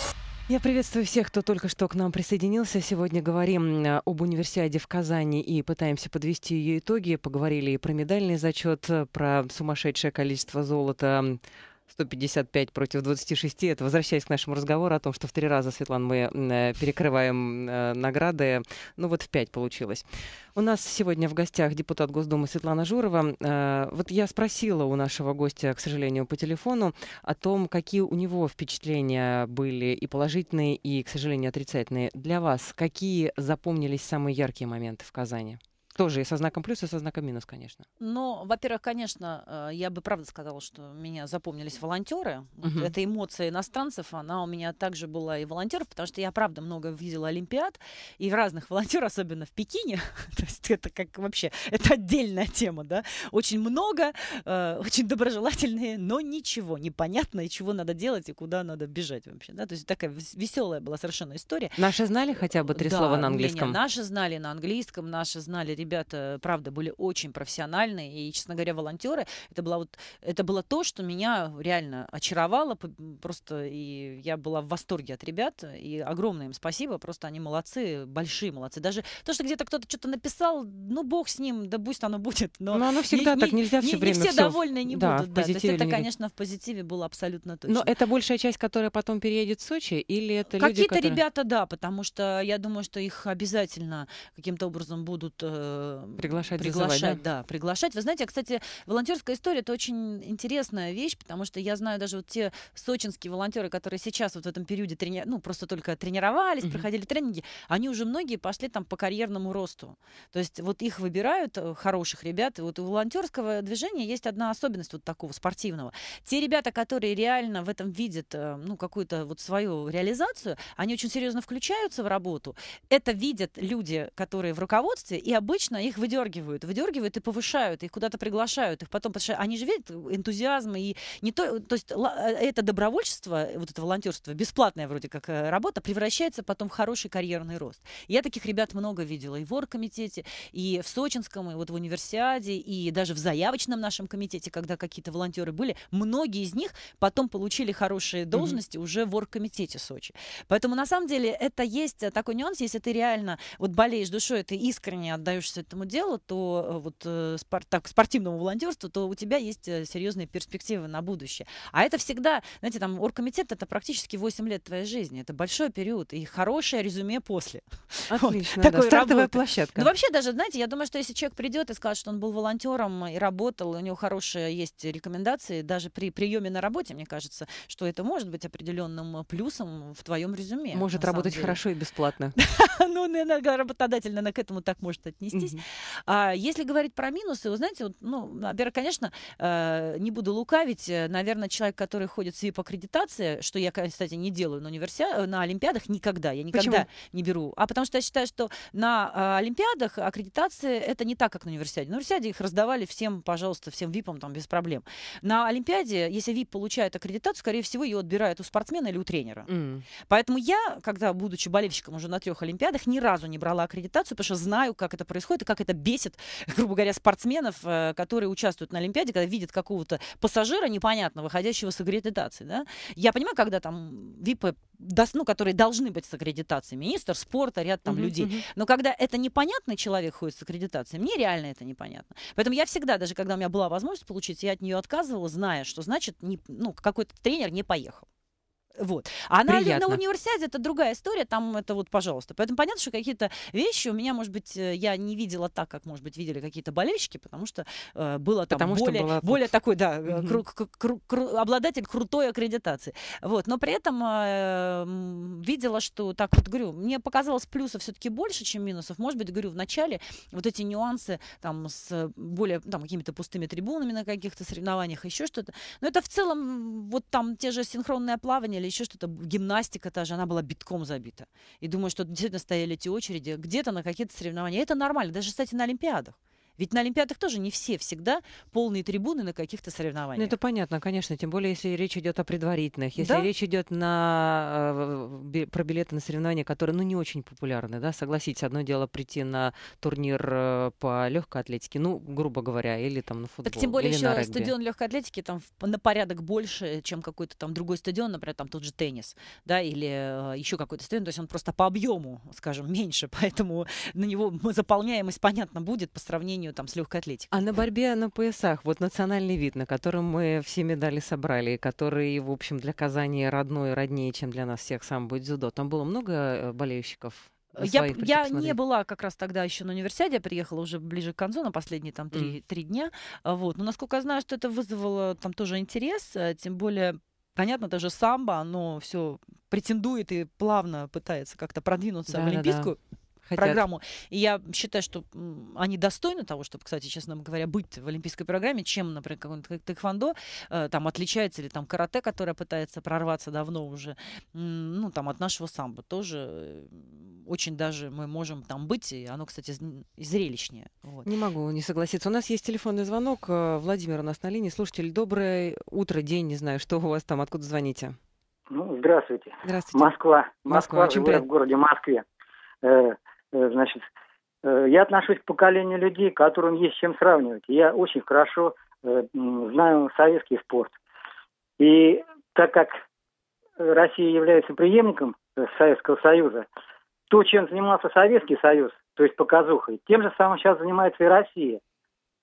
Я приветствую всех, кто только что к нам присоединился. Сегодня говорим э, об универсиаде в Казани и пытаемся подвести ее итоги. Поговорили и про медальный зачет, э, про сумасшедшее количество золота 155 против 26. Это возвращаясь к нашему разговору о том, что в три раза, Светлана, мы э, перекрываем э, награды. Ну вот в пять получилось. У нас сегодня в гостях депутат Госдумы Светлана Журова. Э, вот я спросила у нашего гостя, к сожалению, по телефону о том, какие у него впечатления были и положительные, и, к сожалению, отрицательные. Для вас какие запомнились самые яркие моменты в Казани? Тоже и со знаком плюс, и со знаком минус, конечно. Ну, во-первых, конечно, а, я бы правда сказала, что меня запомнились волонтеры. Uh -huh. Эта эмоция иностранцев, она у меня также была и волонтеров, потому что я правда много видела Олимпиад и разных волонтеров, особенно в Пекине. То есть это как вообще, это отдельная тема, да. Очень много, э, очень доброжелательные, но ничего, непонятно, и чего надо делать, и куда надо бежать вообще, да. То есть такая веселая была совершенно история. Наши знали хотя бы три да, слова на английском? Не, не, наши знали на английском, наши знали ребята, правда, были очень профессиональные. И, честно говоря, волонтеры, это, была вот, это было то, что меня реально очаровало. Просто и я была в восторге от ребят. И огромное им спасибо. Просто они молодцы, большие молодцы. Даже то, что где-то кто-то что-то написал, ну, бог с ним, да пусть оно будет. Но, но оно всегда не, так, нельзя все не, время. Не все, все довольны не да, будут. Да. То есть это, конечно, в позитиве было абсолютно точно. Но это большая часть, которая потом переедет в Сочи, или это Какие-то которые... ребята, да, потому что я думаю, что их обязательно каким-то образом будут э, приглашать, приглашать, да? приглашать. Вы знаете, а, кстати, волонтерская история это очень интересная вещь, потому что я знаю даже вот те сочинские волонтеры, которые сейчас вот в этом периоде трени... ну просто только тренировались, mm-hmm. проходили тренинги, они уже многие пошли там по карьерному росту. То есть вот их выбирают э, хороших ребят. И вот у волонтерского движения есть одна особенность вот такого спортивного. Те ребята, которые реально в этом видят э, ну какую-то вот свою реализацию, они очень серьезно включаются в работу. Это видят люди, которые в руководстве, и обычно обычно их выдергивают, выдергивают и повышают, их куда-то приглашают, их потом, потому что они же видят энтузиазм и не то, то есть э, это добровольчество, вот это волонтерство, бесплатная вроде как э, работа, превращается потом в хороший карьерный рост. Я таких ребят много видела и в оргкомитете, и в Сочинском, и вот в универсиаде, и даже в заявочном нашем комитете, когда какие-то волонтеры были, многие из них потом получили хорошие должности mm-hmm. уже в оргкомитете Сочи. Поэтому на самом деле это есть такой нюанс, если ты реально вот болеешь душой, ты искренне отдаешь относишься к этому делу, то э, вот э, спорт, так, спортивному волонтерству, то у тебя есть э, серьезные перспективы на будущее. А это всегда, знаете, там оргкомитет это практически 8 лет твоей жизни. Это большой период и хорошее резюме после. Отлично, вот, да, стартовая работы. площадка. Ну вообще даже, знаете, я думаю, что если человек придет и скажет, что он был волонтером и работал, у него хорошие есть рекомендации, даже при приеме на работе, мне кажется, что это может быть определенным плюсом в твоем резюме. Может работать деле. хорошо и бесплатно. Ну, наверное, ну, работодатель, наверное, к этому так может отнестись согласитесь. Mm-hmm. А, если говорить про минусы, вы знаете, вот, ну, во-первых, конечно, э, не буду лукавить, э, наверное, человек, который ходит в аккредитации, что я, кстати, не делаю на, универси... Э, на Олимпиадах никогда, я никогда Почему? не беру. А потому что я считаю, что на э, Олимпиадах аккредитации это не так, как на универсиаде. На универсиаде их раздавали всем, пожалуйста, всем ВИПам там без проблем. На Олимпиаде, если ВИП получает аккредитацию, скорее всего, ее отбирают у спортсмена или у тренера. Mm. Поэтому я, когда, будучи болельщиком уже на трех Олимпиадах, ни разу не брала аккредитацию, потому что знаю, как это происходит происходит и как это бесит, грубо говоря, спортсменов, э, которые участвуют на Олимпиаде, когда видят какого-то пассажира непонятно выходящего с аккредитации. Да? Я понимаю, когда там ВИПы, ну, которые должны быть с аккредитацией, министр спорта, ряд там угу, людей. Угу. Но когда это непонятный человек ходит с аккредитацией, мне реально это непонятно. Поэтому я всегда, даже когда у меня была возможность получить, я от нее отказывала, зная, что значит, не, ну, какой-то тренер не поехал. Вот. А на, на универсиаде это другая история, там это вот, пожалуйста. Поэтому понятно, что какие-то вещи у меня, может быть, э, я не видела так, как, может быть, видели какие-то болельщики, потому что э, было там потому более, была... более такой, да, mm-hmm. кру- кру- кру- обладатель крутой аккредитации. Вот. Но при этом э, видела, что, так вот говорю, мне показалось плюсов все-таки больше, чем минусов. Может быть, говорю, в начале вот эти нюансы там с более там какими-то пустыми трибунами на каких-то соревнованиях, еще что-то. Но это в целом вот там те же синхронное плавание, или еще что-то, гимнастика та же, она была битком забита. И думаю, что действительно стояли эти очереди где-то на какие-то соревнования. И это нормально, даже, кстати, на Олимпиадах. Ведь на Олимпиадах тоже не все всегда полные трибуны на каких-то соревнованиях. Ну, это понятно, конечно, тем более, если речь идет о предварительных, если да? речь идет на, э, про билеты на соревнования, которые, ну, не очень популярны, да, согласитесь, одно дело прийти на турнир э, по легкой атлетике, ну, грубо говоря, или там на футбол. Так тем более или еще на стадион легкой атлетики там на порядок больше, чем какой-то там другой стадион, например, там тот же теннис, да, или э, еще какой-то стадион, то есть он просто по объему, скажем, меньше, поэтому на него заполняемость, понятно, будет по сравнению сравнению там с легкой атлетикой. А на борьбе на поясах, вот национальный вид, на котором мы все медали собрали, который, в общем, для Казани родной, роднее, чем для нас всех сам будет дзюдо, там было много э, болельщиков? Э, я, я не была как раз тогда еще на универсиаде, я приехала уже ближе к концу, на последние там три, mm. три дня. А вот. Но насколько я знаю, что это вызвало там тоже интерес, э, тем более Понятно, даже самбо, оно все претендует и плавно пытается как-то продвинуться да, в олимпийскую. Да, да Хотят. программу. И я считаю, что они достойны того, чтобы, кстати, честно говоря, быть в олимпийской программе, чем, например, какой-нибудь тэквондо э, там отличается, или там карате, которое пытается прорваться давно уже, ну, там, от нашего самбо тоже э, очень даже мы можем там быть, и оно, кстати, зрелищнее. Вот. Не могу не согласиться. У нас есть телефонный звонок. Э, Владимир у нас на линии. Слушатель, доброе утро, день, не знаю, что у вас там, откуда звоните? Ну, здравствуйте. Здравствуйте. Москва. Москва. Москва. Живу я в городе Москве. Э, значит, э, я отношусь к поколению людей, которым есть чем сравнивать. Я очень хорошо э, знаю советский спорт. И так как Россия является преемником Советского Союза, то, чем занимался Советский Союз, то есть показухой, тем же самым сейчас занимается и Россия.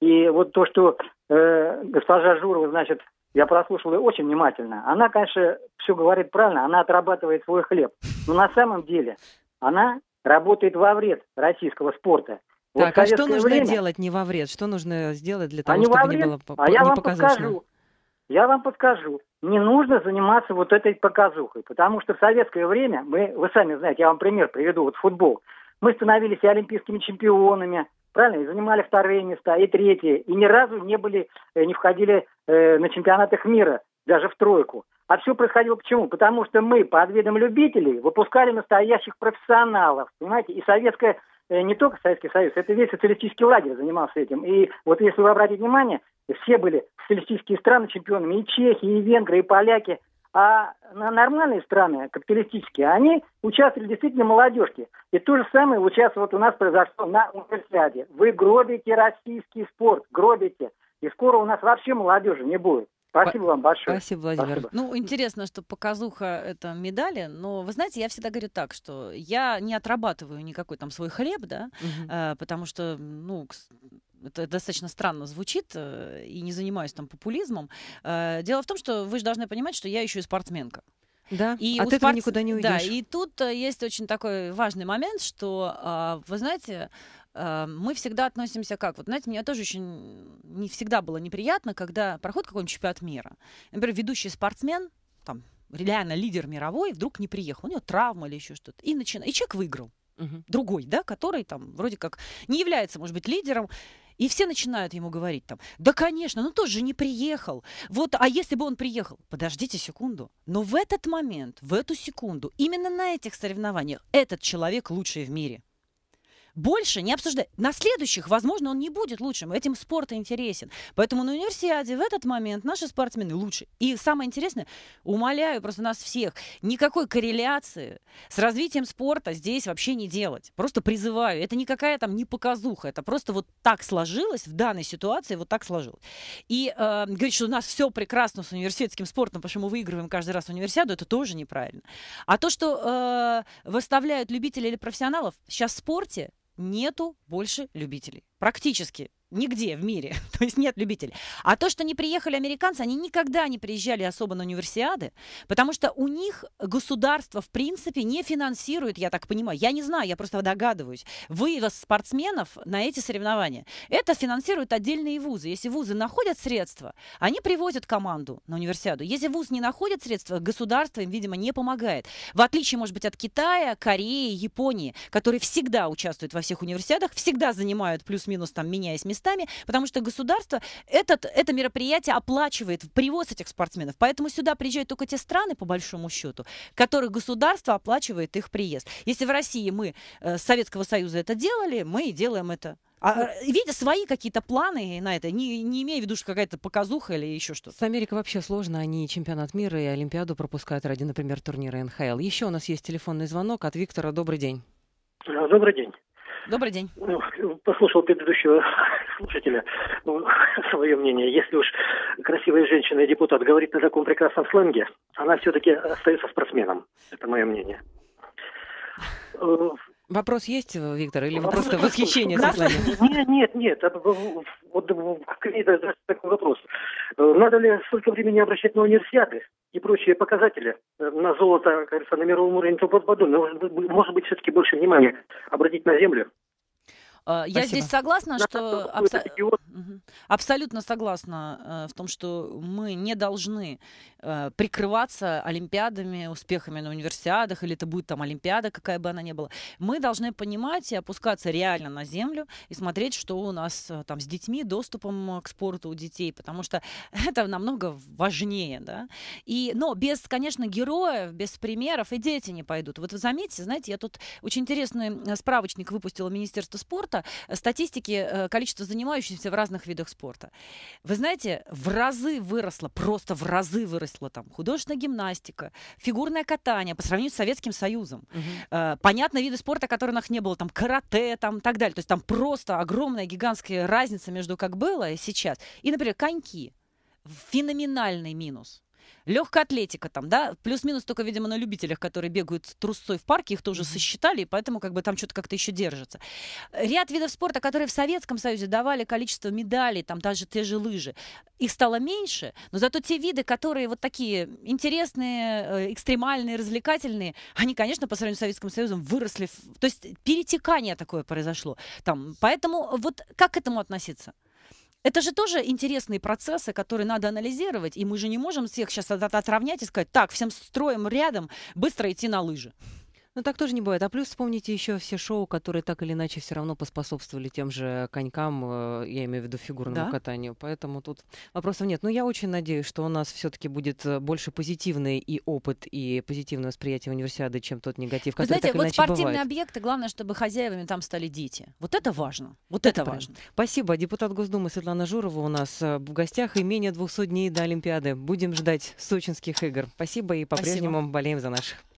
И вот то, что э, госпожа Журова, значит, я прослушал ее очень внимательно. Она, конечно, все говорит правильно, она отрабатывает свой хлеб. Но на самом деле она работает во вред российского спорта. Вот так, а что нужно время, делать не во вред? Что нужно сделать для а того, а чтобы не, вред, а не было а не я вам показушно? Подскажу, я вам подскажу. Не нужно заниматься вот этой показухой, потому что в советское время, мы, вы сами знаете, я вам пример приведу, вот футбол. Мы становились олимпийскими чемпионами, правильно, и занимали вторые места, и третьи, и ни разу не были, э, не входили э, на чемпионатах мира, даже в тройку. А все происходило почему? Потому что мы под видом любителей выпускали настоящих профессионалов, понимаете? И советская, э, не только Советский Союз, это весь социалистический лагерь занимался этим. И вот если вы обратите внимание, все были социалистические страны чемпионами, и чехи, и венгры, и поляки. А на нормальные страны, капиталистические, они участвовали действительно молодежки. И то же самое вот сейчас вот у нас произошло на универсиаде. Вы гробите российский спорт, гробите. И скоро у нас вообще молодежи не будет. Спасибо вам большое. Спасибо, Владимир. Спасибо. Ну, интересно, что показуха — это медали, но, вы знаете, я всегда говорю так, что я не отрабатываю никакой там свой хлеб, да, угу. э, потому что, ну, это достаточно странно звучит, э, и не занимаюсь там популизмом. Э, дело в том, что вы же должны понимать, что я еще и спортсменка. Да, и от а этого спорт... никуда не уйдешь. Да, и тут э, есть очень такой важный момент, что, а, вы знаете, Э, мы всегда относимся как? Вот, знаете, мне тоже очень не всегда было неприятно, когда проходит какой-нибудь чемпионат мира. Например, ведущий спортсмен, там, реально лидер мировой, вдруг не приехал. У него травма или еще что-то. И, начина... и человек выиграл. Угу. Другой, да, который там вроде как не является, может быть, лидером. И все начинают ему говорить там, да, конечно, ну тоже не приехал. Вот, а если бы он приехал? Подождите секунду. Но в этот момент, в эту секунду, именно на этих соревнованиях этот человек лучший в мире больше не обсуждать. На следующих, возможно, он не будет лучшим. Этим спорт интересен. Поэтому на универсиаде в этот момент наши спортсмены лучше. И самое интересное, умоляю просто нас всех, никакой корреляции с развитием спорта здесь вообще не делать. Просто призываю. Это никакая там не показуха. Это просто вот так сложилось в данной ситуации, вот так сложилось. И э, говорить, что у нас все прекрасно с университетским спортом, потому что мы выигрываем каждый раз универсиаду, это тоже неправильно. А то, что э, выставляют любители или профессионалов, сейчас в спорте нету больше любителей. Практически нигде в мире. То есть нет любителей. А то, что не приехали американцы, они никогда не приезжали особо на универсиады, потому что у них государство, в принципе, не финансирует, я так понимаю. Я не знаю, я просто догадываюсь. Вывоз спортсменов на эти соревнования. Это финансируют отдельные вузы. Если вузы находят средства, они привозят команду на универсиаду. Если вуз не находит средства, государство им, видимо, не помогает. В отличие, может быть, от Китая, Кореи, Японии, которые всегда участвуют во всех универсиадах, всегда занимают плюс-минус, там, меняясь местами, местами, потому что государство этот, это мероприятие оплачивает, привоз этих спортсменов. Поэтому сюда приезжают только те страны, по большому счету, которые государство оплачивает их приезд. Если в России мы э, с Советского Союза это делали, мы и делаем это а, ну, э, видя свои какие-то планы на это, не, не имея в виду, что какая-то показуха или еще что-то. С Америкой вообще сложно. Они чемпионат мира и Олимпиаду пропускают ради, например, турнира НХЛ. Еще у нас есть телефонный звонок от Виктора. Добрый день. Добрый день. Добрый день. Ну, послушал предыдущего слушателя ну, свое мнение. Если уж красивая женщина и депутат говорит на таком прекрасном сленге, она все-таки остается спортсменом. Это мое мнение. Э, Вопрос есть, Виктор, или вопрос просто восхищение Нет, нет, нет. Вот даже такой вопрос. Э, надо ли столько времени обращать на универсиады и прочие показатели э, на золото, кажется, на мировом уровне и тому подобное? Может быть, все-таки больше внимания обратить на землю? Э, я Спасибо. здесь согласна, что абсо... Угу. абсолютно согласна э, в том, что мы не должны э, прикрываться олимпиадами, успехами на универсиадах, или это будет там олимпиада, какая бы она ни была. Мы должны понимать и опускаться реально на землю и смотреть, что у нас там с детьми, доступом к спорту у детей, потому что это намного важнее, да. И, но без, конечно, героев, без примеров и дети не пойдут. Вот вы заметите, знаете, я тут очень интересный справочник выпустила Министерство спорта, спорта, э, статистики э, количества занимающихся в разных видах спорта. Вы знаете, в разы выросла, просто в разы выросла там художественная гимнастика, фигурное катание по сравнению с Советским Союзом. Угу. Понятно, виды спорта, которых не было, там карате, там так далее. То есть там просто огромная гигантская разница между как было и сейчас. И, например, коньки. Феноменальный минус. Легкая атлетика там, да, плюс-минус только, видимо, на любителях, которые бегают трусцой в парке, их тоже mm-hmm. сосчитали, и поэтому как бы там что-то как-то еще держится. Ряд видов спорта, которые в Советском Союзе давали количество медалей, там даже те же лыжи, их стало меньше, но зато те виды, которые вот такие интересные, э, экстремальные, развлекательные, они, конечно, по сравнению с Советским Союзом выросли, в... то есть перетекание такое произошло там. Поэтому вот как к этому относиться? Это же тоже интересные процессы, которые надо анализировать, и мы же не можем всех сейчас отравнять и сказать, так, всем строим рядом, быстро идти на лыжи. Ну так тоже не бывает. А плюс вспомните еще все шоу, которые так или иначе все равно поспособствовали тем же конькам, э, я имею в виду фигурному Да? катанию. Поэтому тут вопросов нет. Но я очень надеюсь, что у нас все-таки будет э, больше позитивный и опыт, и позитивное восприятие универсиады, чем тот негатив, Вы который знаете, так или вот иначе спортивные бывает. объекты, главное, чтобы хозяевами там стали дети. Вот это важно. Вот это, правильно. важно. Спасибо. Депутат Госдумы Светлана Журова у нас э, в гостях и менее 200 дней до Олимпиады. Будем ждать сочинских игр. Спасибо и по-прежнему болеем за наших.